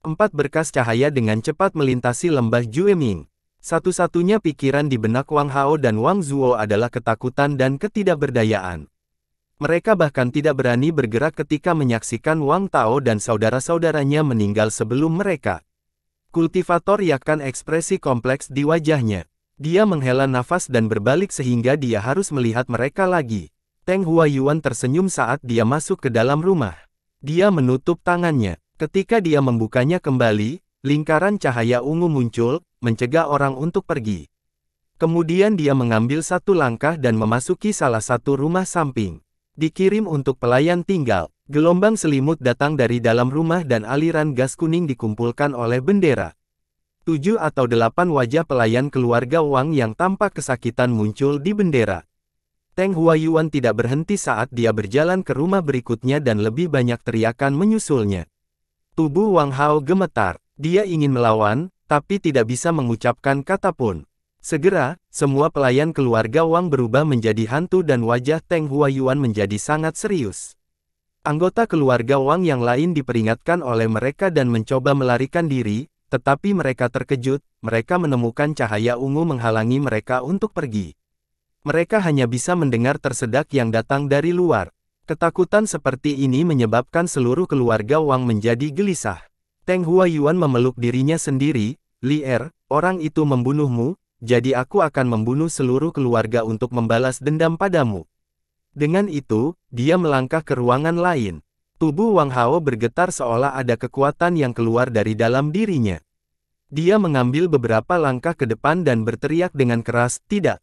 Speaker 1: Empat berkas cahaya dengan cepat melintasi lembah Jueming. Satu-satunya pikiran di benak Wang Hao dan Wang Zuo adalah ketakutan dan ketidakberdayaan. Mereka bahkan tidak berani bergerak ketika menyaksikan Wang Tao dan saudara-saudaranya meninggal sebelum mereka. Kultivator yakkan ekspresi kompleks di wajahnya. Dia menghela nafas dan berbalik sehingga dia harus melihat mereka lagi. Teng Huayuan tersenyum saat dia masuk ke dalam rumah. Dia menutup tangannya. Ketika dia membukanya kembali, Lingkaran cahaya ungu muncul, mencegah orang untuk pergi. Kemudian dia mengambil satu langkah dan memasuki salah satu rumah samping. Dikirim untuk pelayan tinggal, gelombang selimut datang dari dalam rumah dan aliran gas kuning dikumpulkan oleh bendera. Tujuh atau delapan wajah pelayan keluarga Wang yang tampak kesakitan muncul di bendera. Teng Huayuan tidak berhenti saat dia berjalan ke rumah berikutnya dan lebih banyak teriakan menyusulnya. Tubuh Wang Hao gemetar. Dia ingin melawan, tapi tidak bisa mengucapkan kata pun. Segera, semua pelayan keluarga Wang berubah menjadi hantu dan wajah Teng Huayuan menjadi sangat serius. Anggota keluarga Wang yang lain diperingatkan oleh mereka dan mencoba melarikan diri, tetapi mereka terkejut, mereka menemukan cahaya ungu menghalangi mereka untuk pergi. Mereka hanya bisa mendengar tersedak yang datang dari luar. Ketakutan seperti ini menyebabkan seluruh keluarga Wang menjadi gelisah. Teng Huayuan memeluk dirinya sendiri, Li Er, orang itu membunuhmu, jadi aku akan membunuh seluruh keluarga untuk membalas dendam padamu. Dengan itu, dia melangkah ke ruangan lain. Tubuh Wang Hao bergetar seolah ada kekuatan yang keluar dari dalam dirinya. Dia mengambil beberapa langkah ke depan dan berteriak dengan keras, tidak.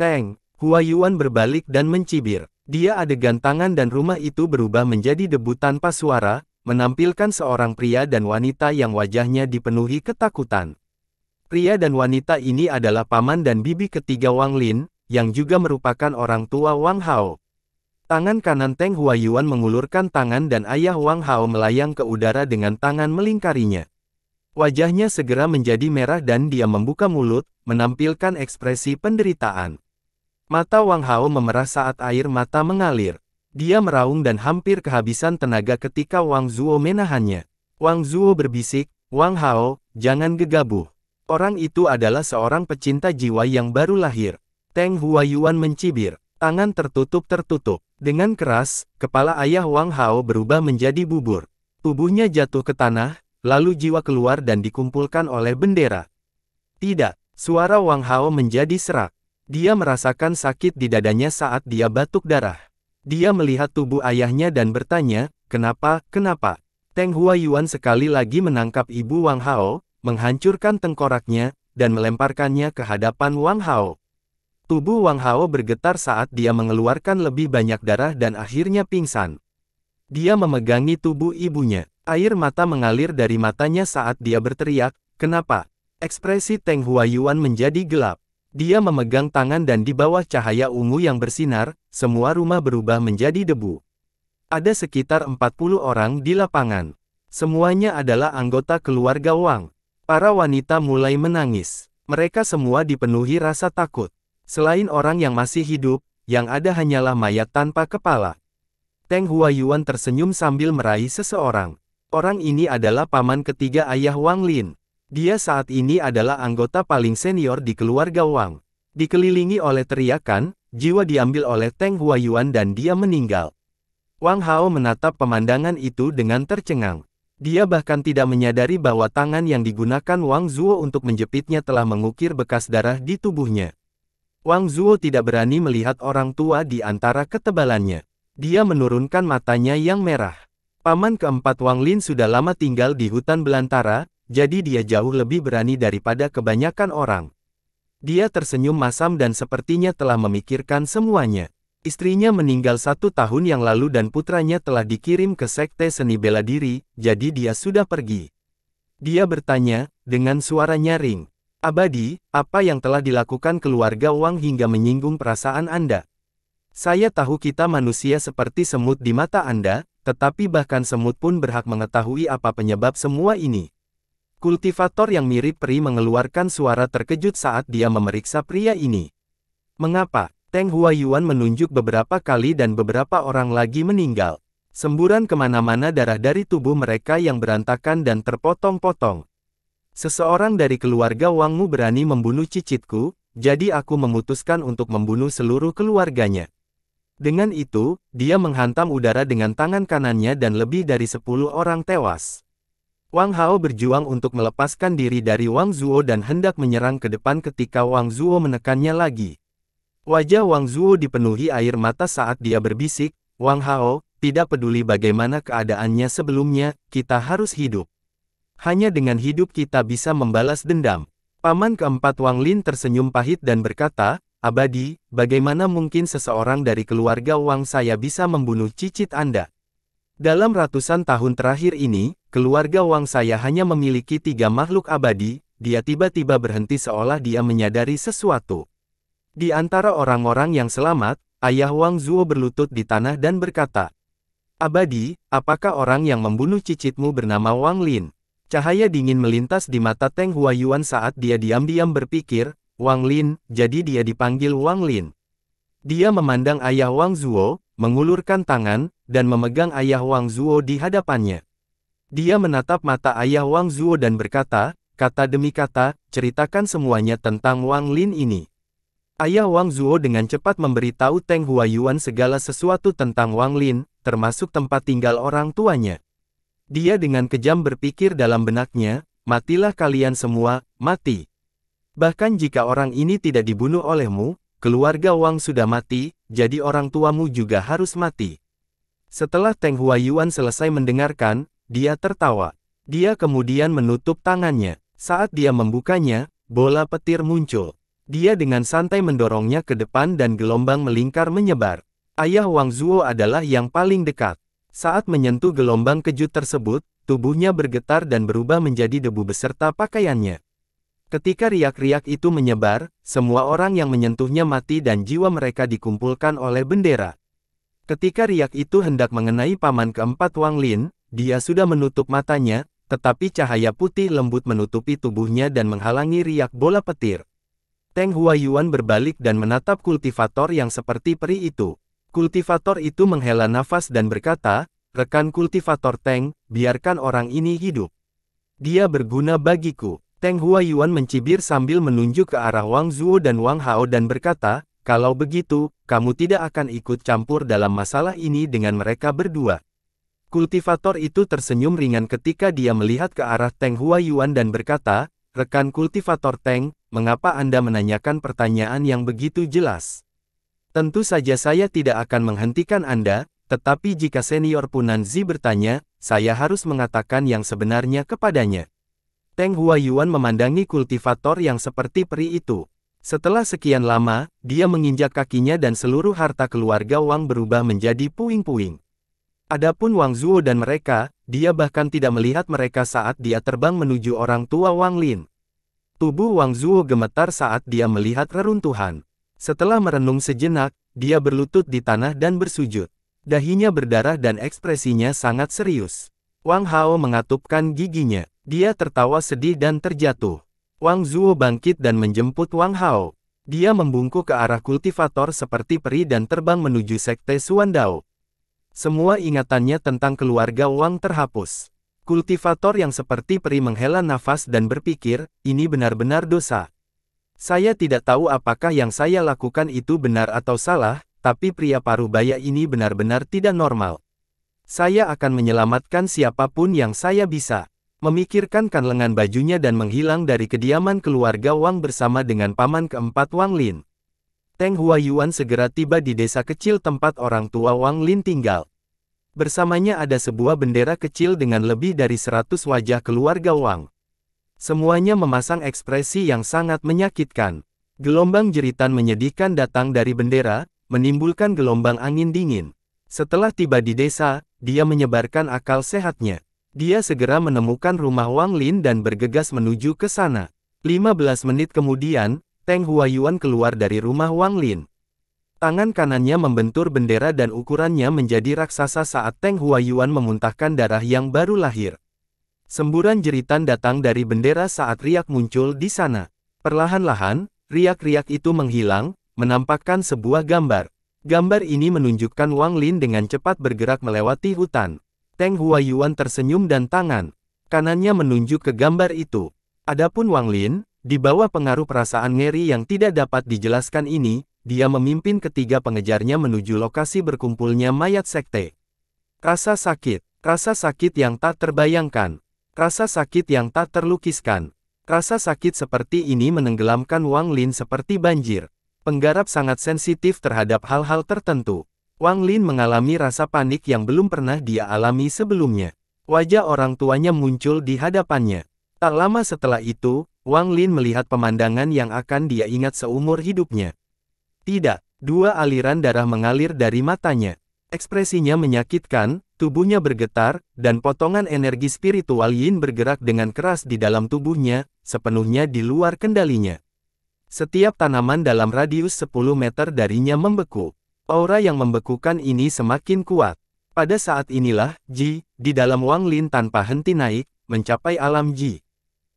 Speaker 1: Teng, Huayuan berbalik dan mencibir. Dia adegan tangan dan rumah itu berubah menjadi debu tanpa suara, menampilkan seorang pria dan wanita yang wajahnya dipenuhi ketakutan. Pria dan wanita ini adalah paman dan bibi ketiga Wang Lin, yang juga merupakan orang tua Wang Hao. Tangan kanan Teng Huayuan mengulurkan tangan dan ayah Wang Hao melayang ke udara dengan tangan melingkarinya. Wajahnya segera menjadi merah dan dia membuka mulut, menampilkan ekspresi penderitaan. Mata Wang Hao memerah saat air mata mengalir. Dia meraung dan hampir kehabisan tenaga ketika Wang Zuo menahannya. Wang Zuo berbisik, Wang Hao, jangan gegabah. Orang itu adalah seorang pecinta jiwa yang baru lahir. Teng Huayuan mencibir, tangan tertutup-tertutup. Dengan keras, kepala ayah Wang Hao berubah menjadi bubur. Tubuhnya jatuh ke tanah, lalu jiwa keluar dan dikumpulkan oleh bendera. Tidak, suara Wang Hao menjadi serak. Dia merasakan sakit di dadanya saat dia batuk darah. Dia melihat tubuh ayahnya dan bertanya, kenapa, kenapa? Teng Huayuan sekali lagi menangkap ibu Wang Hao, menghancurkan tengkoraknya, dan melemparkannya ke hadapan Wang Hao. Tubuh Wang Hao bergetar saat dia mengeluarkan lebih banyak darah dan akhirnya pingsan. Dia memegangi tubuh ibunya. Air mata mengalir dari matanya saat dia berteriak, kenapa? Ekspresi Teng Huayuan menjadi gelap. Dia memegang tangan dan di bawah cahaya ungu yang bersinar, semua rumah berubah menjadi debu. Ada sekitar 40 orang di lapangan. Semuanya adalah anggota keluarga Wang. Para wanita mulai menangis. Mereka semua dipenuhi rasa takut. Selain orang yang masih hidup, yang ada hanyalah mayat tanpa kepala. Teng Huayuan tersenyum sambil meraih seseorang. Orang ini adalah paman ketiga ayah Wang Lin. Dia saat ini adalah anggota paling senior di keluarga Wang. Dikelilingi oleh teriakan, jiwa diambil oleh Teng Huayuan dan dia meninggal. Wang Hao menatap pemandangan itu dengan tercengang. Dia bahkan tidak menyadari bahwa tangan yang digunakan Wang Zuo untuk menjepitnya telah mengukir bekas darah di tubuhnya. Wang Zuo tidak berani melihat orang tua di antara ketebalannya. Dia menurunkan matanya yang merah. Paman keempat Wang Lin sudah lama tinggal di hutan belantara, jadi dia jauh lebih berani daripada kebanyakan orang. Dia tersenyum masam dan sepertinya telah memikirkan semuanya. Istrinya meninggal satu tahun yang lalu dan putranya telah dikirim ke sekte seni bela diri, jadi dia sudah pergi. Dia bertanya, dengan suara nyaring. Abadi, apa yang telah dilakukan keluarga Wang hingga menyinggung perasaan Anda? Saya tahu kita manusia seperti semut di mata Anda, tetapi bahkan semut pun berhak mengetahui apa penyebab semua ini. Kultivator yang mirip peri mengeluarkan suara terkejut saat dia memeriksa pria ini. Mengapa? Teng Huayuan menunjuk beberapa kali dan beberapa orang lagi meninggal. Semburan kemana-mana darah dari tubuh mereka yang berantakan dan terpotong-potong. Seseorang dari keluarga Wangmu berani membunuh cicitku, jadi aku memutuskan untuk membunuh seluruh keluarganya. Dengan itu, dia menghantam udara dengan tangan kanannya dan lebih dari 10 orang tewas. Wang Hao berjuang untuk melepaskan diri dari Wang Zuo dan hendak menyerang ke depan ketika Wang Zuo menekannya lagi. Wajah Wang Zuo dipenuhi air mata saat dia berbisik, Wang Hao, tidak peduli bagaimana keadaannya sebelumnya, kita harus hidup. Hanya dengan hidup kita bisa membalas dendam. Paman keempat Wang Lin tersenyum pahit dan berkata, Abadi, bagaimana mungkin seseorang dari keluarga Wang saya bisa membunuh cicit Anda? Dalam ratusan tahun terakhir ini, keluarga Wang saya hanya memiliki tiga makhluk abadi, dia tiba-tiba berhenti seolah dia menyadari sesuatu. Di antara orang-orang yang selamat, ayah Wang Zuo berlutut di tanah dan berkata, Abadi, apakah orang yang membunuh cicitmu bernama Wang Lin? Cahaya dingin melintas di mata Teng Huayuan saat dia diam-diam berpikir, Wang Lin, jadi dia dipanggil Wang Lin. Dia memandang ayah Wang Zuo, mengulurkan tangan, dan memegang ayah Wang Zuo di hadapannya. Dia menatap mata ayah Wang Zuo dan berkata, kata demi kata, ceritakan semuanya tentang Wang Lin ini. Ayah Wang Zuo dengan cepat memberitahu Teng Huayuan segala sesuatu tentang Wang Lin, termasuk tempat tinggal orang tuanya. Dia dengan kejam berpikir dalam benaknya, matilah kalian semua, mati. Bahkan jika orang ini tidak dibunuh olehmu, Keluarga Wang sudah mati, jadi orang tuamu juga harus mati. Setelah Teng Huayuan selesai mendengarkan, dia tertawa. Dia kemudian menutup tangannya. Saat dia membukanya, bola petir muncul. Dia dengan santai mendorongnya ke depan dan gelombang melingkar menyebar. Ayah Wang Zuo adalah yang paling dekat. Saat menyentuh gelombang kejut tersebut, tubuhnya bergetar dan berubah menjadi debu beserta pakaiannya. Ketika riak-riak itu menyebar, semua orang yang menyentuhnya mati dan jiwa mereka dikumpulkan oleh bendera. Ketika riak itu hendak mengenai paman keempat Wang Lin, dia sudah menutup matanya, tetapi cahaya putih lembut menutupi tubuhnya dan menghalangi riak bola petir. Teng Huayuan berbalik dan menatap kultivator yang seperti peri itu. Kultivator itu menghela nafas dan berkata, Rekan kultivator Teng, biarkan orang ini hidup. Dia berguna bagiku. Teng Huayuan mencibir sambil menunjuk ke arah Wang Zuo dan Wang Hao dan berkata, kalau begitu, kamu tidak akan ikut campur dalam masalah ini dengan mereka berdua. Kultivator itu tersenyum ringan ketika dia melihat ke arah Teng Huayuan dan berkata, Rekan kultivator Teng, mengapa Anda menanyakan pertanyaan yang begitu jelas? Tentu saja saya tidak akan menghentikan Anda, tetapi jika senior Punan Zi bertanya, saya harus mengatakan yang sebenarnya kepadanya. Teng Huayuan memandangi kultivator yang seperti peri itu. Setelah sekian lama, dia menginjak kakinya dan seluruh harta keluarga Wang berubah menjadi puing-puing. Adapun Wang Zuo dan mereka, dia bahkan tidak melihat mereka saat dia terbang menuju orang tua Wang Lin. Tubuh Wang Zuo gemetar saat dia melihat reruntuhan. Setelah merenung sejenak, dia berlutut di tanah dan bersujud. Dahinya berdarah dan ekspresinya sangat serius. Wang Hao mengatupkan giginya. Dia tertawa sedih dan terjatuh. Wang Zuo bangkit dan menjemput Wang Hao. Dia membungkuk ke arah kultivator seperti peri dan terbang menuju sekte Suandao. Semua ingatannya tentang keluarga Wang terhapus. Kultivator yang seperti peri menghela nafas dan berpikir, ini benar-benar dosa. Saya tidak tahu apakah yang saya lakukan itu benar atau salah, tapi pria paruh baya ini benar-benar tidak normal. Saya akan menyelamatkan siapapun yang saya bisa memikirkan kan lengan bajunya dan menghilang dari kediaman keluarga Wang bersama dengan paman keempat Wang Lin. Teng Huayuan segera tiba di desa kecil tempat orang tua Wang Lin tinggal. Bersamanya ada sebuah bendera kecil dengan lebih dari seratus wajah keluarga Wang. Semuanya memasang ekspresi yang sangat menyakitkan. Gelombang jeritan menyedihkan datang dari bendera, menimbulkan gelombang angin dingin. Setelah tiba di desa, dia menyebarkan akal sehatnya. Dia segera menemukan rumah Wang Lin dan bergegas menuju ke sana. 15 menit kemudian, Teng Huayuan keluar dari rumah Wang Lin. Tangan kanannya membentur bendera dan ukurannya menjadi raksasa saat Teng Huayuan memuntahkan darah yang baru lahir. Semburan jeritan datang dari bendera saat riak muncul di sana. Perlahan-lahan, riak-riak itu menghilang, menampakkan sebuah gambar. Gambar ini menunjukkan Wang Lin dengan cepat bergerak melewati hutan. Teng Huayuan tersenyum dan tangan kanannya menunjuk ke gambar itu. Adapun Wang Lin, di bawah pengaruh perasaan ngeri yang tidak dapat dijelaskan ini, dia memimpin ketiga pengejarnya menuju lokasi berkumpulnya mayat sekte. Rasa sakit, rasa sakit yang tak terbayangkan, rasa sakit yang tak terlukiskan. Rasa sakit seperti ini menenggelamkan Wang Lin seperti banjir. Penggarap sangat sensitif terhadap hal-hal tertentu. Wang Lin mengalami rasa panik yang belum pernah dia alami sebelumnya. Wajah orang tuanya muncul di hadapannya. Tak lama setelah itu, Wang Lin melihat pemandangan yang akan dia ingat seumur hidupnya. Tidak, dua aliran darah mengalir dari matanya. Ekspresinya menyakitkan, tubuhnya bergetar, dan potongan energi spiritual Yin bergerak dengan keras di dalam tubuhnya, sepenuhnya di luar kendalinya. Setiap tanaman dalam radius 10 meter darinya membeku. Aura yang membekukan ini semakin kuat. Pada saat inilah, Ji, di dalam Wang Lin tanpa henti naik, mencapai alam Ji.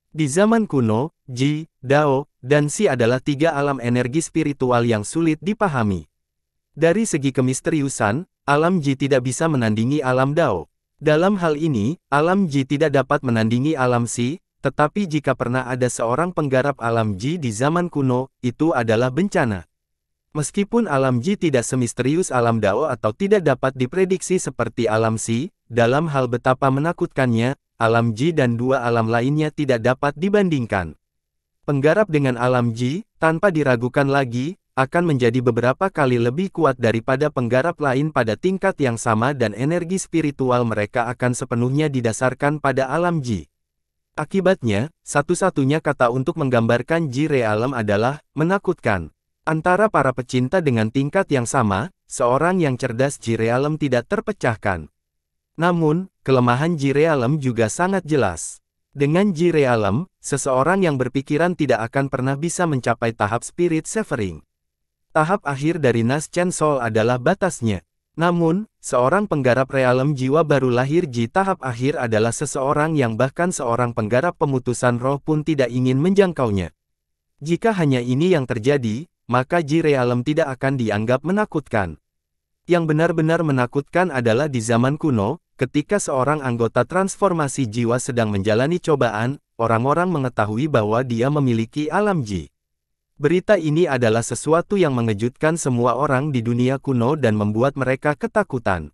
Speaker 1: Di zaman kuno, Ji, Dao, dan Si adalah tiga alam energi spiritual yang sulit dipahami. Dari segi kemisteriusan, alam Ji tidak bisa menandingi alam Dao. Dalam hal ini, alam Ji tidak dapat menandingi alam Si, tetapi jika pernah ada seorang penggarap alam Ji di zaman kuno, itu adalah bencana. Meskipun alam Ji tidak semisterius alam Dao atau tidak dapat diprediksi seperti alam Si, dalam hal betapa menakutkannya, alam Ji dan dua alam lainnya tidak dapat dibandingkan. Penggarap dengan alam Ji, tanpa diragukan lagi, akan menjadi beberapa kali lebih kuat daripada penggarap lain pada tingkat yang sama dan energi spiritual mereka akan sepenuhnya didasarkan pada alam Ji. Akibatnya, satu-satunya kata untuk menggambarkan Ji realem adalah, menakutkan. Antara para pecinta dengan tingkat yang sama, seorang yang cerdas Jirealem tidak terpecahkan. Namun, kelemahan Jirealem juga sangat jelas. Dengan Jirealem, seseorang yang berpikiran tidak akan pernah bisa mencapai tahap spirit severing. Tahap akhir dari Nas Naschen Soul adalah batasnya. Namun, seorang penggarap realem jiwa baru lahir di tahap akhir adalah seseorang yang bahkan seorang penggarap pemutusan roh pun tidak ingin menjangkaunya. Jika hanya ini yang terjadi, maka Alam tidak akan dianggap menakutkan. Yang benar-benar menakutkan adalah di zaman kuno, ketika seorang anggota transformasi jiwa sedang menjalani cobaan, orang-orang mengetahui bahwa dia memiliki alam ji. Berita ini adalah sesuatu yang mengejutkan semua orang di dunia kuno dan membuat mereka ketakutan.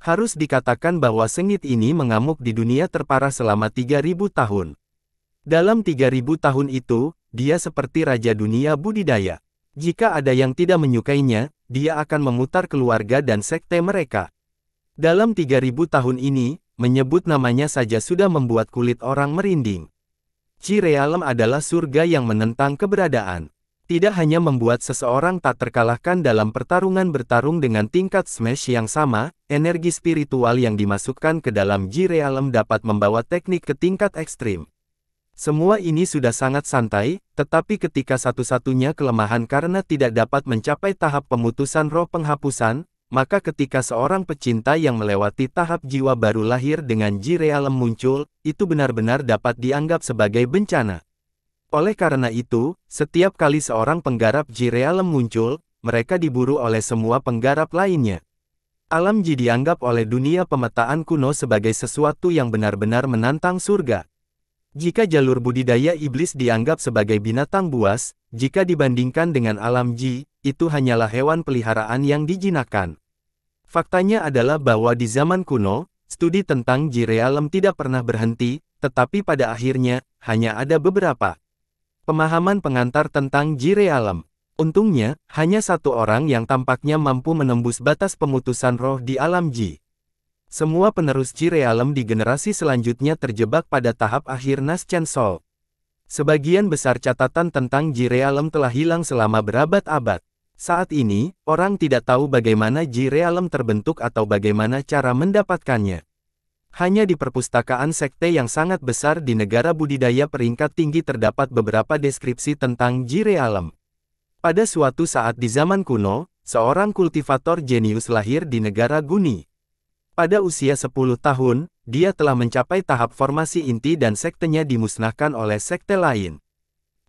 Speaker 1: Harus dikatakan bahwa sengit ini mengamuk di dunia terparah selama 3000 tahun. Dalam 3000 tahun itu, dia seperti raja dunia budidaya. Jika ada yang tidak menyukainya, dia akan memutar keluarga dan sekte mereka. Dalam 3000 tahun ini, menyebut namanya saja sudah membuat kulit orang merinding. Cirealem adalah surga yang menentang keberadaan. Tidak hanya membuat seseorang tak terkalahkan dalam pertarungan bertarung dengan tingkat smash yang sama, energi spiritual yang dimasukkan ke dalam Jirealem dapat membawa teknik ke tingkat ekstrim. Semua ini sudah sangat santai, tetapi ketika satu-satunya kelemahan karena tidak dapat mencapai tahap pemutusan roh penghapusan, maka ketika seorang pecinta yang melewati tahap jiwa baru lahir dengan jirealem muncul, itu benar-benar dapat dianggap sebagai bencana. Oleh karena itu, setiap kali seorang penggarap jirealem muncul, mereka diburu oleh semua penggarap lainnya. Alam ji dianggap oleh dunia pemetaan kuno sebagai sesuatu yang benar-benar menantang surga. Jika jalur budidaya iblis dianggap sebagai binatang buas, jika dibandingkan dengan alam ji, itu hanyalah hewan peliharaan yang dijinakan. Faktanya adalah bahwa di zaman kuno, studi tentang ji realem tidak pernah berhenti, tetapi pada akhirnya, hanya ada beberapa. Pemahaman pengantar tentang ji realem. Untungnya, hanya satu orang yang tampaknya mampu menembus batas pemutusan roh di alam ji. Semua penerus Ji di generasi selanjutnya terjebak pada tahap akhir Nas Sol. Sebagian besar catatan tentang Ji telah hilang selama berabad-abad. Saat ini, orang tidak tahu bagaimana Ji terbentuk atau bagaimana cara mendapatkannya. Hanya di perpustakaan sekte yang sangat besar di negara budidaya peringkat tinggi terdapat beberapa deskripsi tentang Jirealem. Pada suatu saat di zaman kuno, seorang kultivator jenius lahir di negara Guni. Pada usia 10 tahun, dia telah mencapai tahap formasi inti dan sektenya dimusnahkan oleh sekte lain.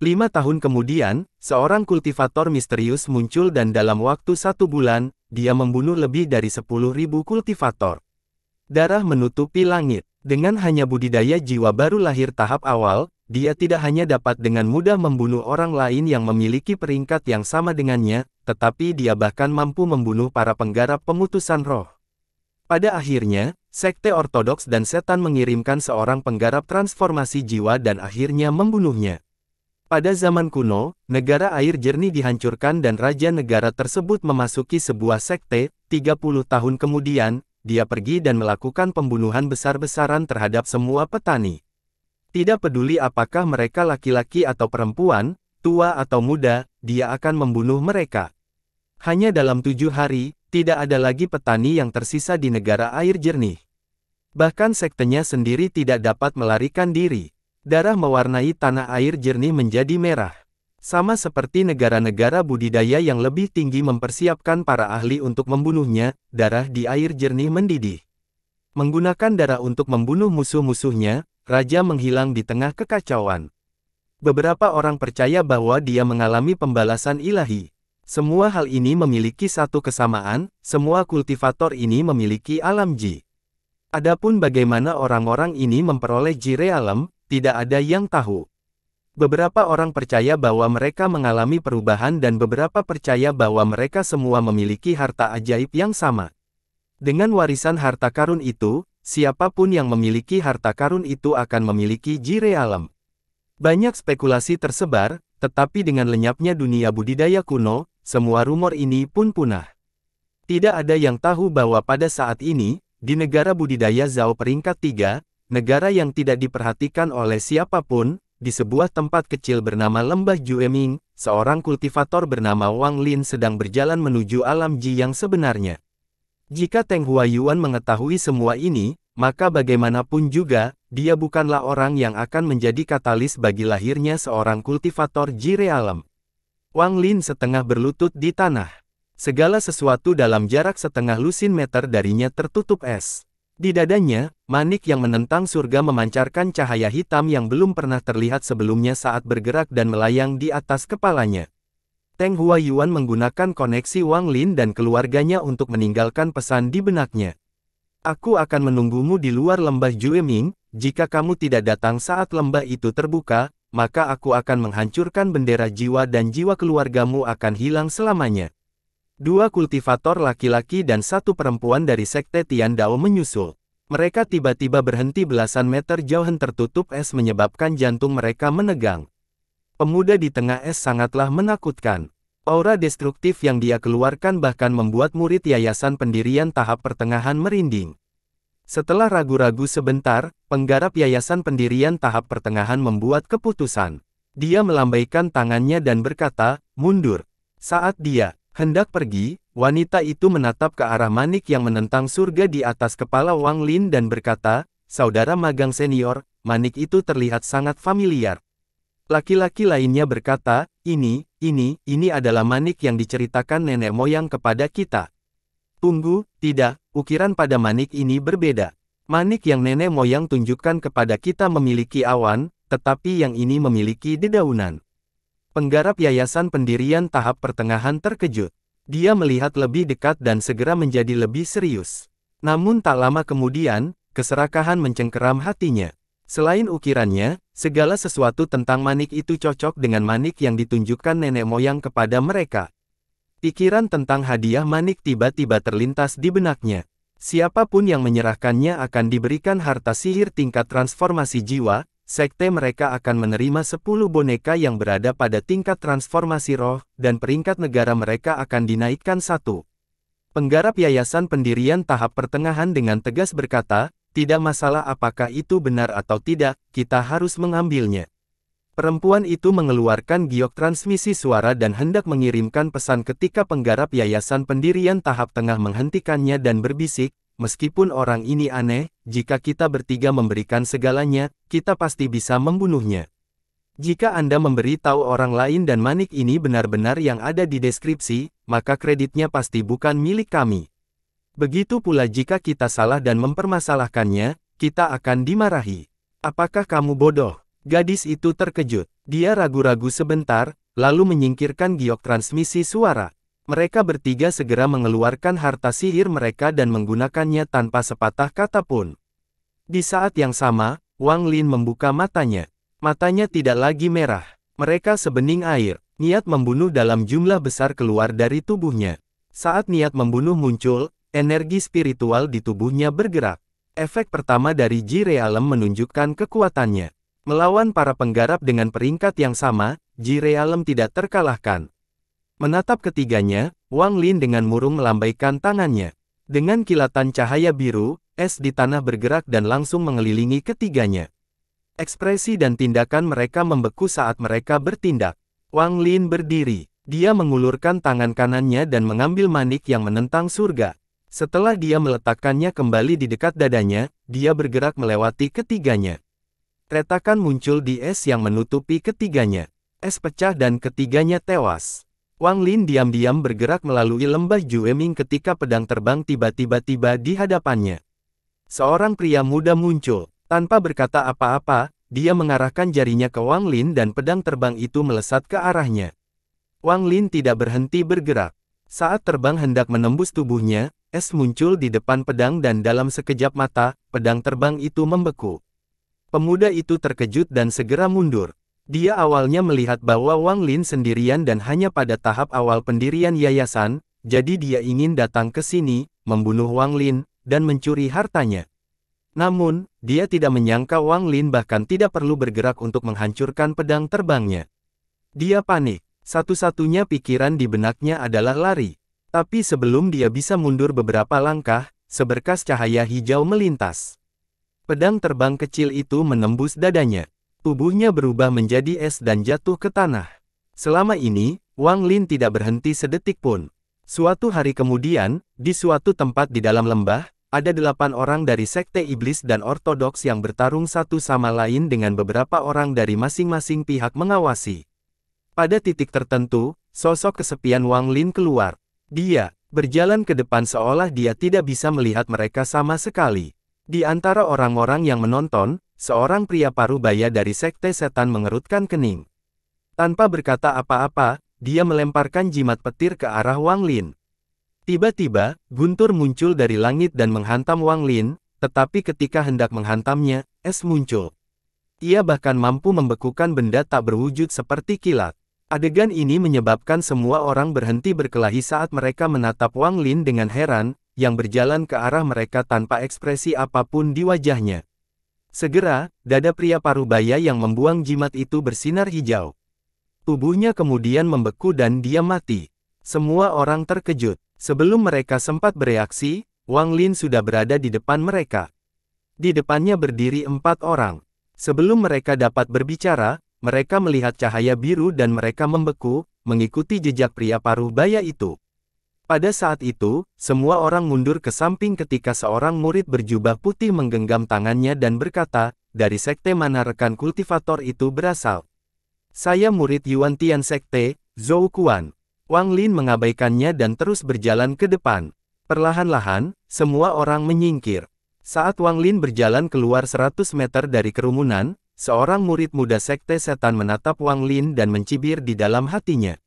Speaker 1: Lima tahun kemudian, seorang kultivator misterius muncul dan dalam waktu satu bulan, dia membunuh lebih dari 10.000 kultivator. Darah menutupi langit. Dengan hanya budidaya jiwa baru lahir tahap awal, dia tidak hanya dapat dengan mudah membunuh orang lain yang memiliki peringkat yang sama dengannya, tetapi dia bahkan mampu membunuh para penggarap pemutusan roh. Pada akhirnya, sekte ortodoks dan setan mengirimkan seorang penggarap transformasi jiwa dan akhirnya membunuhnya. Pada zaman kuno, negara air jernih dihancurkan dan raja negara tersebut memasuki sebuah sekte, 30 tahun kemudian, dia pergi dan melakukan pembunuhan besar-besaran terhadap semua petani. Tidak peduli apakah mereka laki-laki atau perempuan, tua atau muda, dia akan membunuh mereka. Hanya dalam tujuh hari, tidak ada lagi petani yang tersisa di negara air jernih. Bahkan sektenya sendiri tidak dapat melarikan diri. Darah mewarnai tanah air jernih menjadi merah. Sama seperti negara-negara budidaya yang lebih tinggi mempersiapkan para ahli untuk membunuhnya, darah di air jernih mendidih. Menggunakan darah untuk membunuh musuh-musuhnya, Raja menghilang di tengah kekacauan. Beberapa orang percaya bahwa dia mengalami pembalasan ilahi. Semua hal ini memiliki satu kesamaan, semua kultivator ini memiliki alam Ji. Adapun bagaimana orang-orang ini memperoleh Ji realem, tidak ada yang tahu. Beberapa orang percaya bahwa mereka mengalami perubahan dan beberapa percaya bahwa mereka semua memiliki harta ajaib yang sama. Dengan warisan harta karun itu, siapapun yang memiliki harta karun itu akan memiliki Ji realem. Banyak spekulasi tersebar, tetapi dengan lenyapnya dunia budidaya kuno, semua rumor ini pun punah. Tidak ada yang tahu bahwa pada saat ini, di negara budidaya Zhao peringkat tiga, negara yang tidak diperhatikan oleh siapapun, di sebuah tempat kecil bernama Lembah Jueming, seorang kultivator bernama Wang Lin sedang berjalan menuju alam Ji yang sebenarnya. Jika Teng Huayuan mengetahui semua ini, maka bagaimanapun juga, dia bukanlah orang yang akan menjadi katalis bagi lahirnya seorang kultivator Ji alam. Wang Lin setengah berlutut di tanah. Segala sesuatu dalam jarak setengah lusin meter darinya tertutup es. Di dadanya, manik yang menentang surga memancarkan cahaya hitam yang belum pernah terlihat sebelumnya saat bergerak dan melayang di atas kepalanya. Teng Hua Yuan menggunakan koneksi Wang Lin dan keluarganya untuk meninggalkan pesan di benaknya. Aku akan menunggumu di luar lembah Jueming, jika kamu tidak datang saat lembah itu terbuka, maka aku akan menghancurkan bendera jiwa dan jiwa keluargamu akan hilang selamanya. Dua kultivator laki-laki dan satu perempuan dari sekte Tian Dao menyusul. Mereka tiba-tiba berhenti belasan meter jauh tertutup es menyebabkan jantung mereka menegang. Pemuda di tengah es sangatlah menakutkan. Aura destruktif yang dia keluarkan bahkan membuat murid yayasan pendirian tahap pertengahan merinding. Setelah ragu-ragu sebentar, penggarap Yayasan Pendirian Tahap Pertengahan membuat keputusan. Dia melambaikan tangannya dan berkata, mundur. Saat dia hendak pergi, wanita itu menatap ke arah manik yang menentang surga di atas kepala Wang Lin dan berkata, saudara magang senior, manik itu terlihat sangat familiar. Laki-laki lainnya berkata, ini, ini, ini adalah manik yang diceritakan nenek moyang kepada kita. Tunggu, tidak, Ukiran pada manik ini berbeda. Manik yang nenek moyang tunjukkan kepada kita memiliki awan, tetapi yang ini memiliki dedaunan. Penggarap Yayasan Pendirian Tahap Pertengahan terkejut. Dia melihat lebih dekat dan segera menjadi lebih serius. Namun tak lama kemudian, keserakahan mencengkeram hatinya. Selain ukirannya, segala sesuatu tentang manik itu cocok dengan manik yang ditunjukkan nenek moyang kepada mereka. Pikiran tentang hadiah manik tiba-tiba terlintas di benaknya. Siapapun yang menyerahkannya akan diberikan harta sihir tingkat transformasi jiwa, sekte mereka akan menerima 10 boneka yang berada pada tingkat transformasi roh, dan peringkat negara mereka akan dinaikkan satu. Penggarap Yayasan Pendirian Tahap Pertengahan dengan tegas berkata, tidak masalah apakah itu benar atau tidak, kita harus mengambilnya. Perempuan itu mengeluarkan giok transmisi suara dan hendak mengirimkan pesan ketika penggarap yayasan pendirian tahap tengah menghentikannya dan berbisik, meskipun orang ini aneh, jika kita bertiga memberikan segalanya, kita pasti bisa membunuhnya. Jika Anda memberi tahu orang lain dan manik ini benar-benar yang ada di deskripsi, maka kreditnya pasti bukan milik kami. Begitu pula jika kita salah dan mempermasalahkannya, kita akan dimarahi. Apakah kamu bodoh? Gadis itu terkejut. Dia ragu-ragu sebentar, lalu menyingkirkan giok transmisi suara. Mereka bertiga segera mengeluarkan harta sihir mereka dan menggunakannya tanpa sepatah kata pun. Di saat yang sama, Wang Lin membuka matanya. Matanya tidak lagi merah. Mereka sebening air. Niat membunuh dalam jumlah besar keluar dari tubuhnya. Saat niat membunuh muncul, energi spiritual di tubuhnya bergerak. Efek pertama dari Ji Realem menunjukkan kekuatannya. Melawan para penggarap dengan peringkat yang sama, Ji Realem tidak terkalahkan. Menatap ketiganya, Wang Lin dengan murung melambaikan tangannya. Dengan kilatan cahaya biru, es di tanah bergerak dan langsung mengelilingi ketiganya. Ekspresi dan tindakan mereka membeku saat mereka bertindak. Wang Lin berdiri. Dia mengulurkan tangan kanannya dan mengambil manik yang menentang surga. Setelah dia meletakkannya kembali di dekat dadanya, dia bergerak melewati ketiganya. Retakan muncul di es yang menutupi ketiganya. Es pecah dan ketiganya tewas. Wang Lin diam-diam bergerak melalui lembah Jueming ketika pedang terbang tiba-tiba tiba di hadapannya. Seorang pria muda muncul. Tanpa berkata apa-apa, dia mengarahkan jarinya ke Wang Lin dan pedang terbang itu melesat ke arahnya. Wang Lin tidak berhenti bergerak. Saat terbang hendak menembus tubuhnya, es muncul di depan pedang dan dalam sekejap mata, pedang terbang itu membeku. Pemuda itu terkejut dan segera mundur. Dia awalnya melihat bahwa Wang Lin sendirian dan hanya pada tahap awal pendirian yayasan, jadi dia ingin datang ke sini, membunuh Wang Lin, dan mencuri hartanya. Namun, dia tidak menyangka Wang Lin bahkan tidak perlu bergerak untuk menghancurkan pedang terbangnya. Dia panik. Satu-satunya pikiran di benaknya adalah lari. Tapi sebelum dia bisa mundur beberapa langkah, seberkas cahaya hijau melintas. Pedang terbang kecil itu menembus dadanya. Tubuhnya berubah menjadi es dan jatuh ke tanah. Selama ini, Wang Lin tidak berhenti sedetik pun. Suatu hari kemudian, di suatu tempat di dalam lembah, ada delapan orang dari Sekte Iblis dan Ortodoks yang bertarung satu sama lain dengan beberapa orang dari masing-masing pihak mengawasi. Pada titik tertentu, sosok kesepian Wang Lin keluar. Dia berjalan ke depan seolah dia tidak bisa melihat mereka sama sekali. Di antara orang-orang yang menonton, seorang pria paruh baya dari sekte setan mengerutkan kening. Tanpa berkata apa-apa, dia melemparkan jimat petir ke arah Wang Lin. Tiba-tiba, guntur muncul dari langit dan menghantam Wang Lin, tetapi ketika hendak menghantamnya, es muncul. Ia bahkan mampu membekukan benda tak berwujud seperti kilat. Adegan ini menyebabkan semua orang berhenti berkelahi saat mereka menatap Wang Lin dengan heran, yang berjalan ke arah mereka tanpa ekspresi apapun di wajahnya. Segera, dada pria parubaya yang membuang jimat itu bersinar hijau. Tubuhnya kemudian membeku dan dia mati. Semua orang terkejut. Sebelum mereka sempat bereaksi, Wang Lin sudah berada di depan mereka. Di depannya berdiri empat orang. Sebelum mereka dapat berbicara, mereka melihat cahaya biru dan mereka membeku, mengikuti jejak pria paruh baya itu. Pada saat itu, semua orang mundur ke samping ketika seorang murid berjubah putih menggenggam tangannya dan berkata, dari sekte mana rekan kultivator itu berasal. Saya murid Yuan Tian Sekte, Zhou Kuan. Wang Lin mengabaikannya dan terus berjalan ke depan. Perlahan-lahan, semua orang menyingkir. Saat Wang Lin berjalan keluar 100 meter dari kerumunan, seorang murid muda sekte setan menatap Wang Lin dan mencibir di dalam hatinya.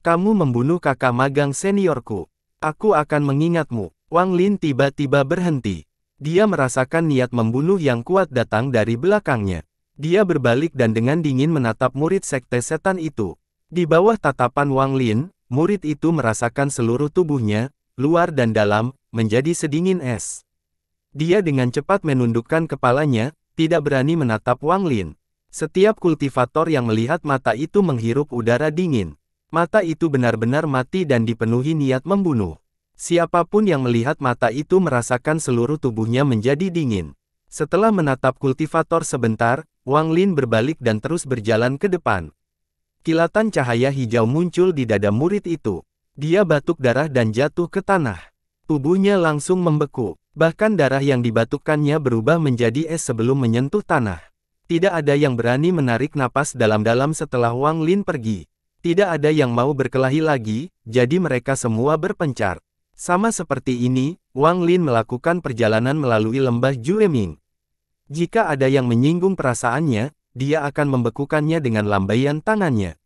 Speaker 1: Kamu membunuh kakak magang seniorku. Aku akan mengingatmu. Wang Lin tiba-tiba berhenti. Dia merasakan niat membunuh yang kuat datang dari belakangnya. Dia berbalik dan dengan dingin menatap murid sekte setan itu. Di bawah tatapan Wang Lin, murid itu merasakan seluruh tubuhnya, luar dan dalam, menjadi sedingin es. Dia dengan cepat menundukkan kepalanya, tidak berani menatap Wang Lin. Setiap kultivator yang melihat mata itu menghirup udara dingin. Mata itu benar-benar mati dan dipenuhi niat membunuh. Siapapun yang melihat mata itu merasakan seluruh tubuhnya menjadi dingin. Setelah menatap kultivator sebentar, Wang Lin berbalik dan terus berjalan ke depan. Kilatan cahaya hijau muncul di dada murid itu. Dia batuk darah dan jatuh ke tanah. Tubuhnya langsung membeku. Bahkan darah yang dibatukkannya berubah menjadi es sebelum menyentuh tanah. Tidak ada yang berani menarik napas dalam-dalam setelah Wang Lin pergi. Tidak ada yang mau berkelahi lagi, jadi mereka semua berpencar. Sama seperti ini, Wang Lin melakukan perjalanan melalui lembah Juleming. Jika ada yang menyinggung perasaannya, dia akan membekukannya dengan lambaian tangannya.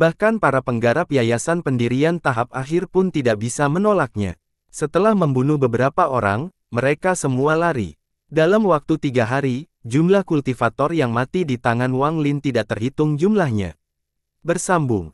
Speaker 1: Bahkan para penggarap yayasan pendirian tahap akhir pun tidak bisa menolaknya. Setelah membunuh beberapa orang, mereka semua lari. Dalam waktu tiga hari, jumlah kultivator yang mati di tangan Wang Lin tidak terhitung jumlahnya. Bersambung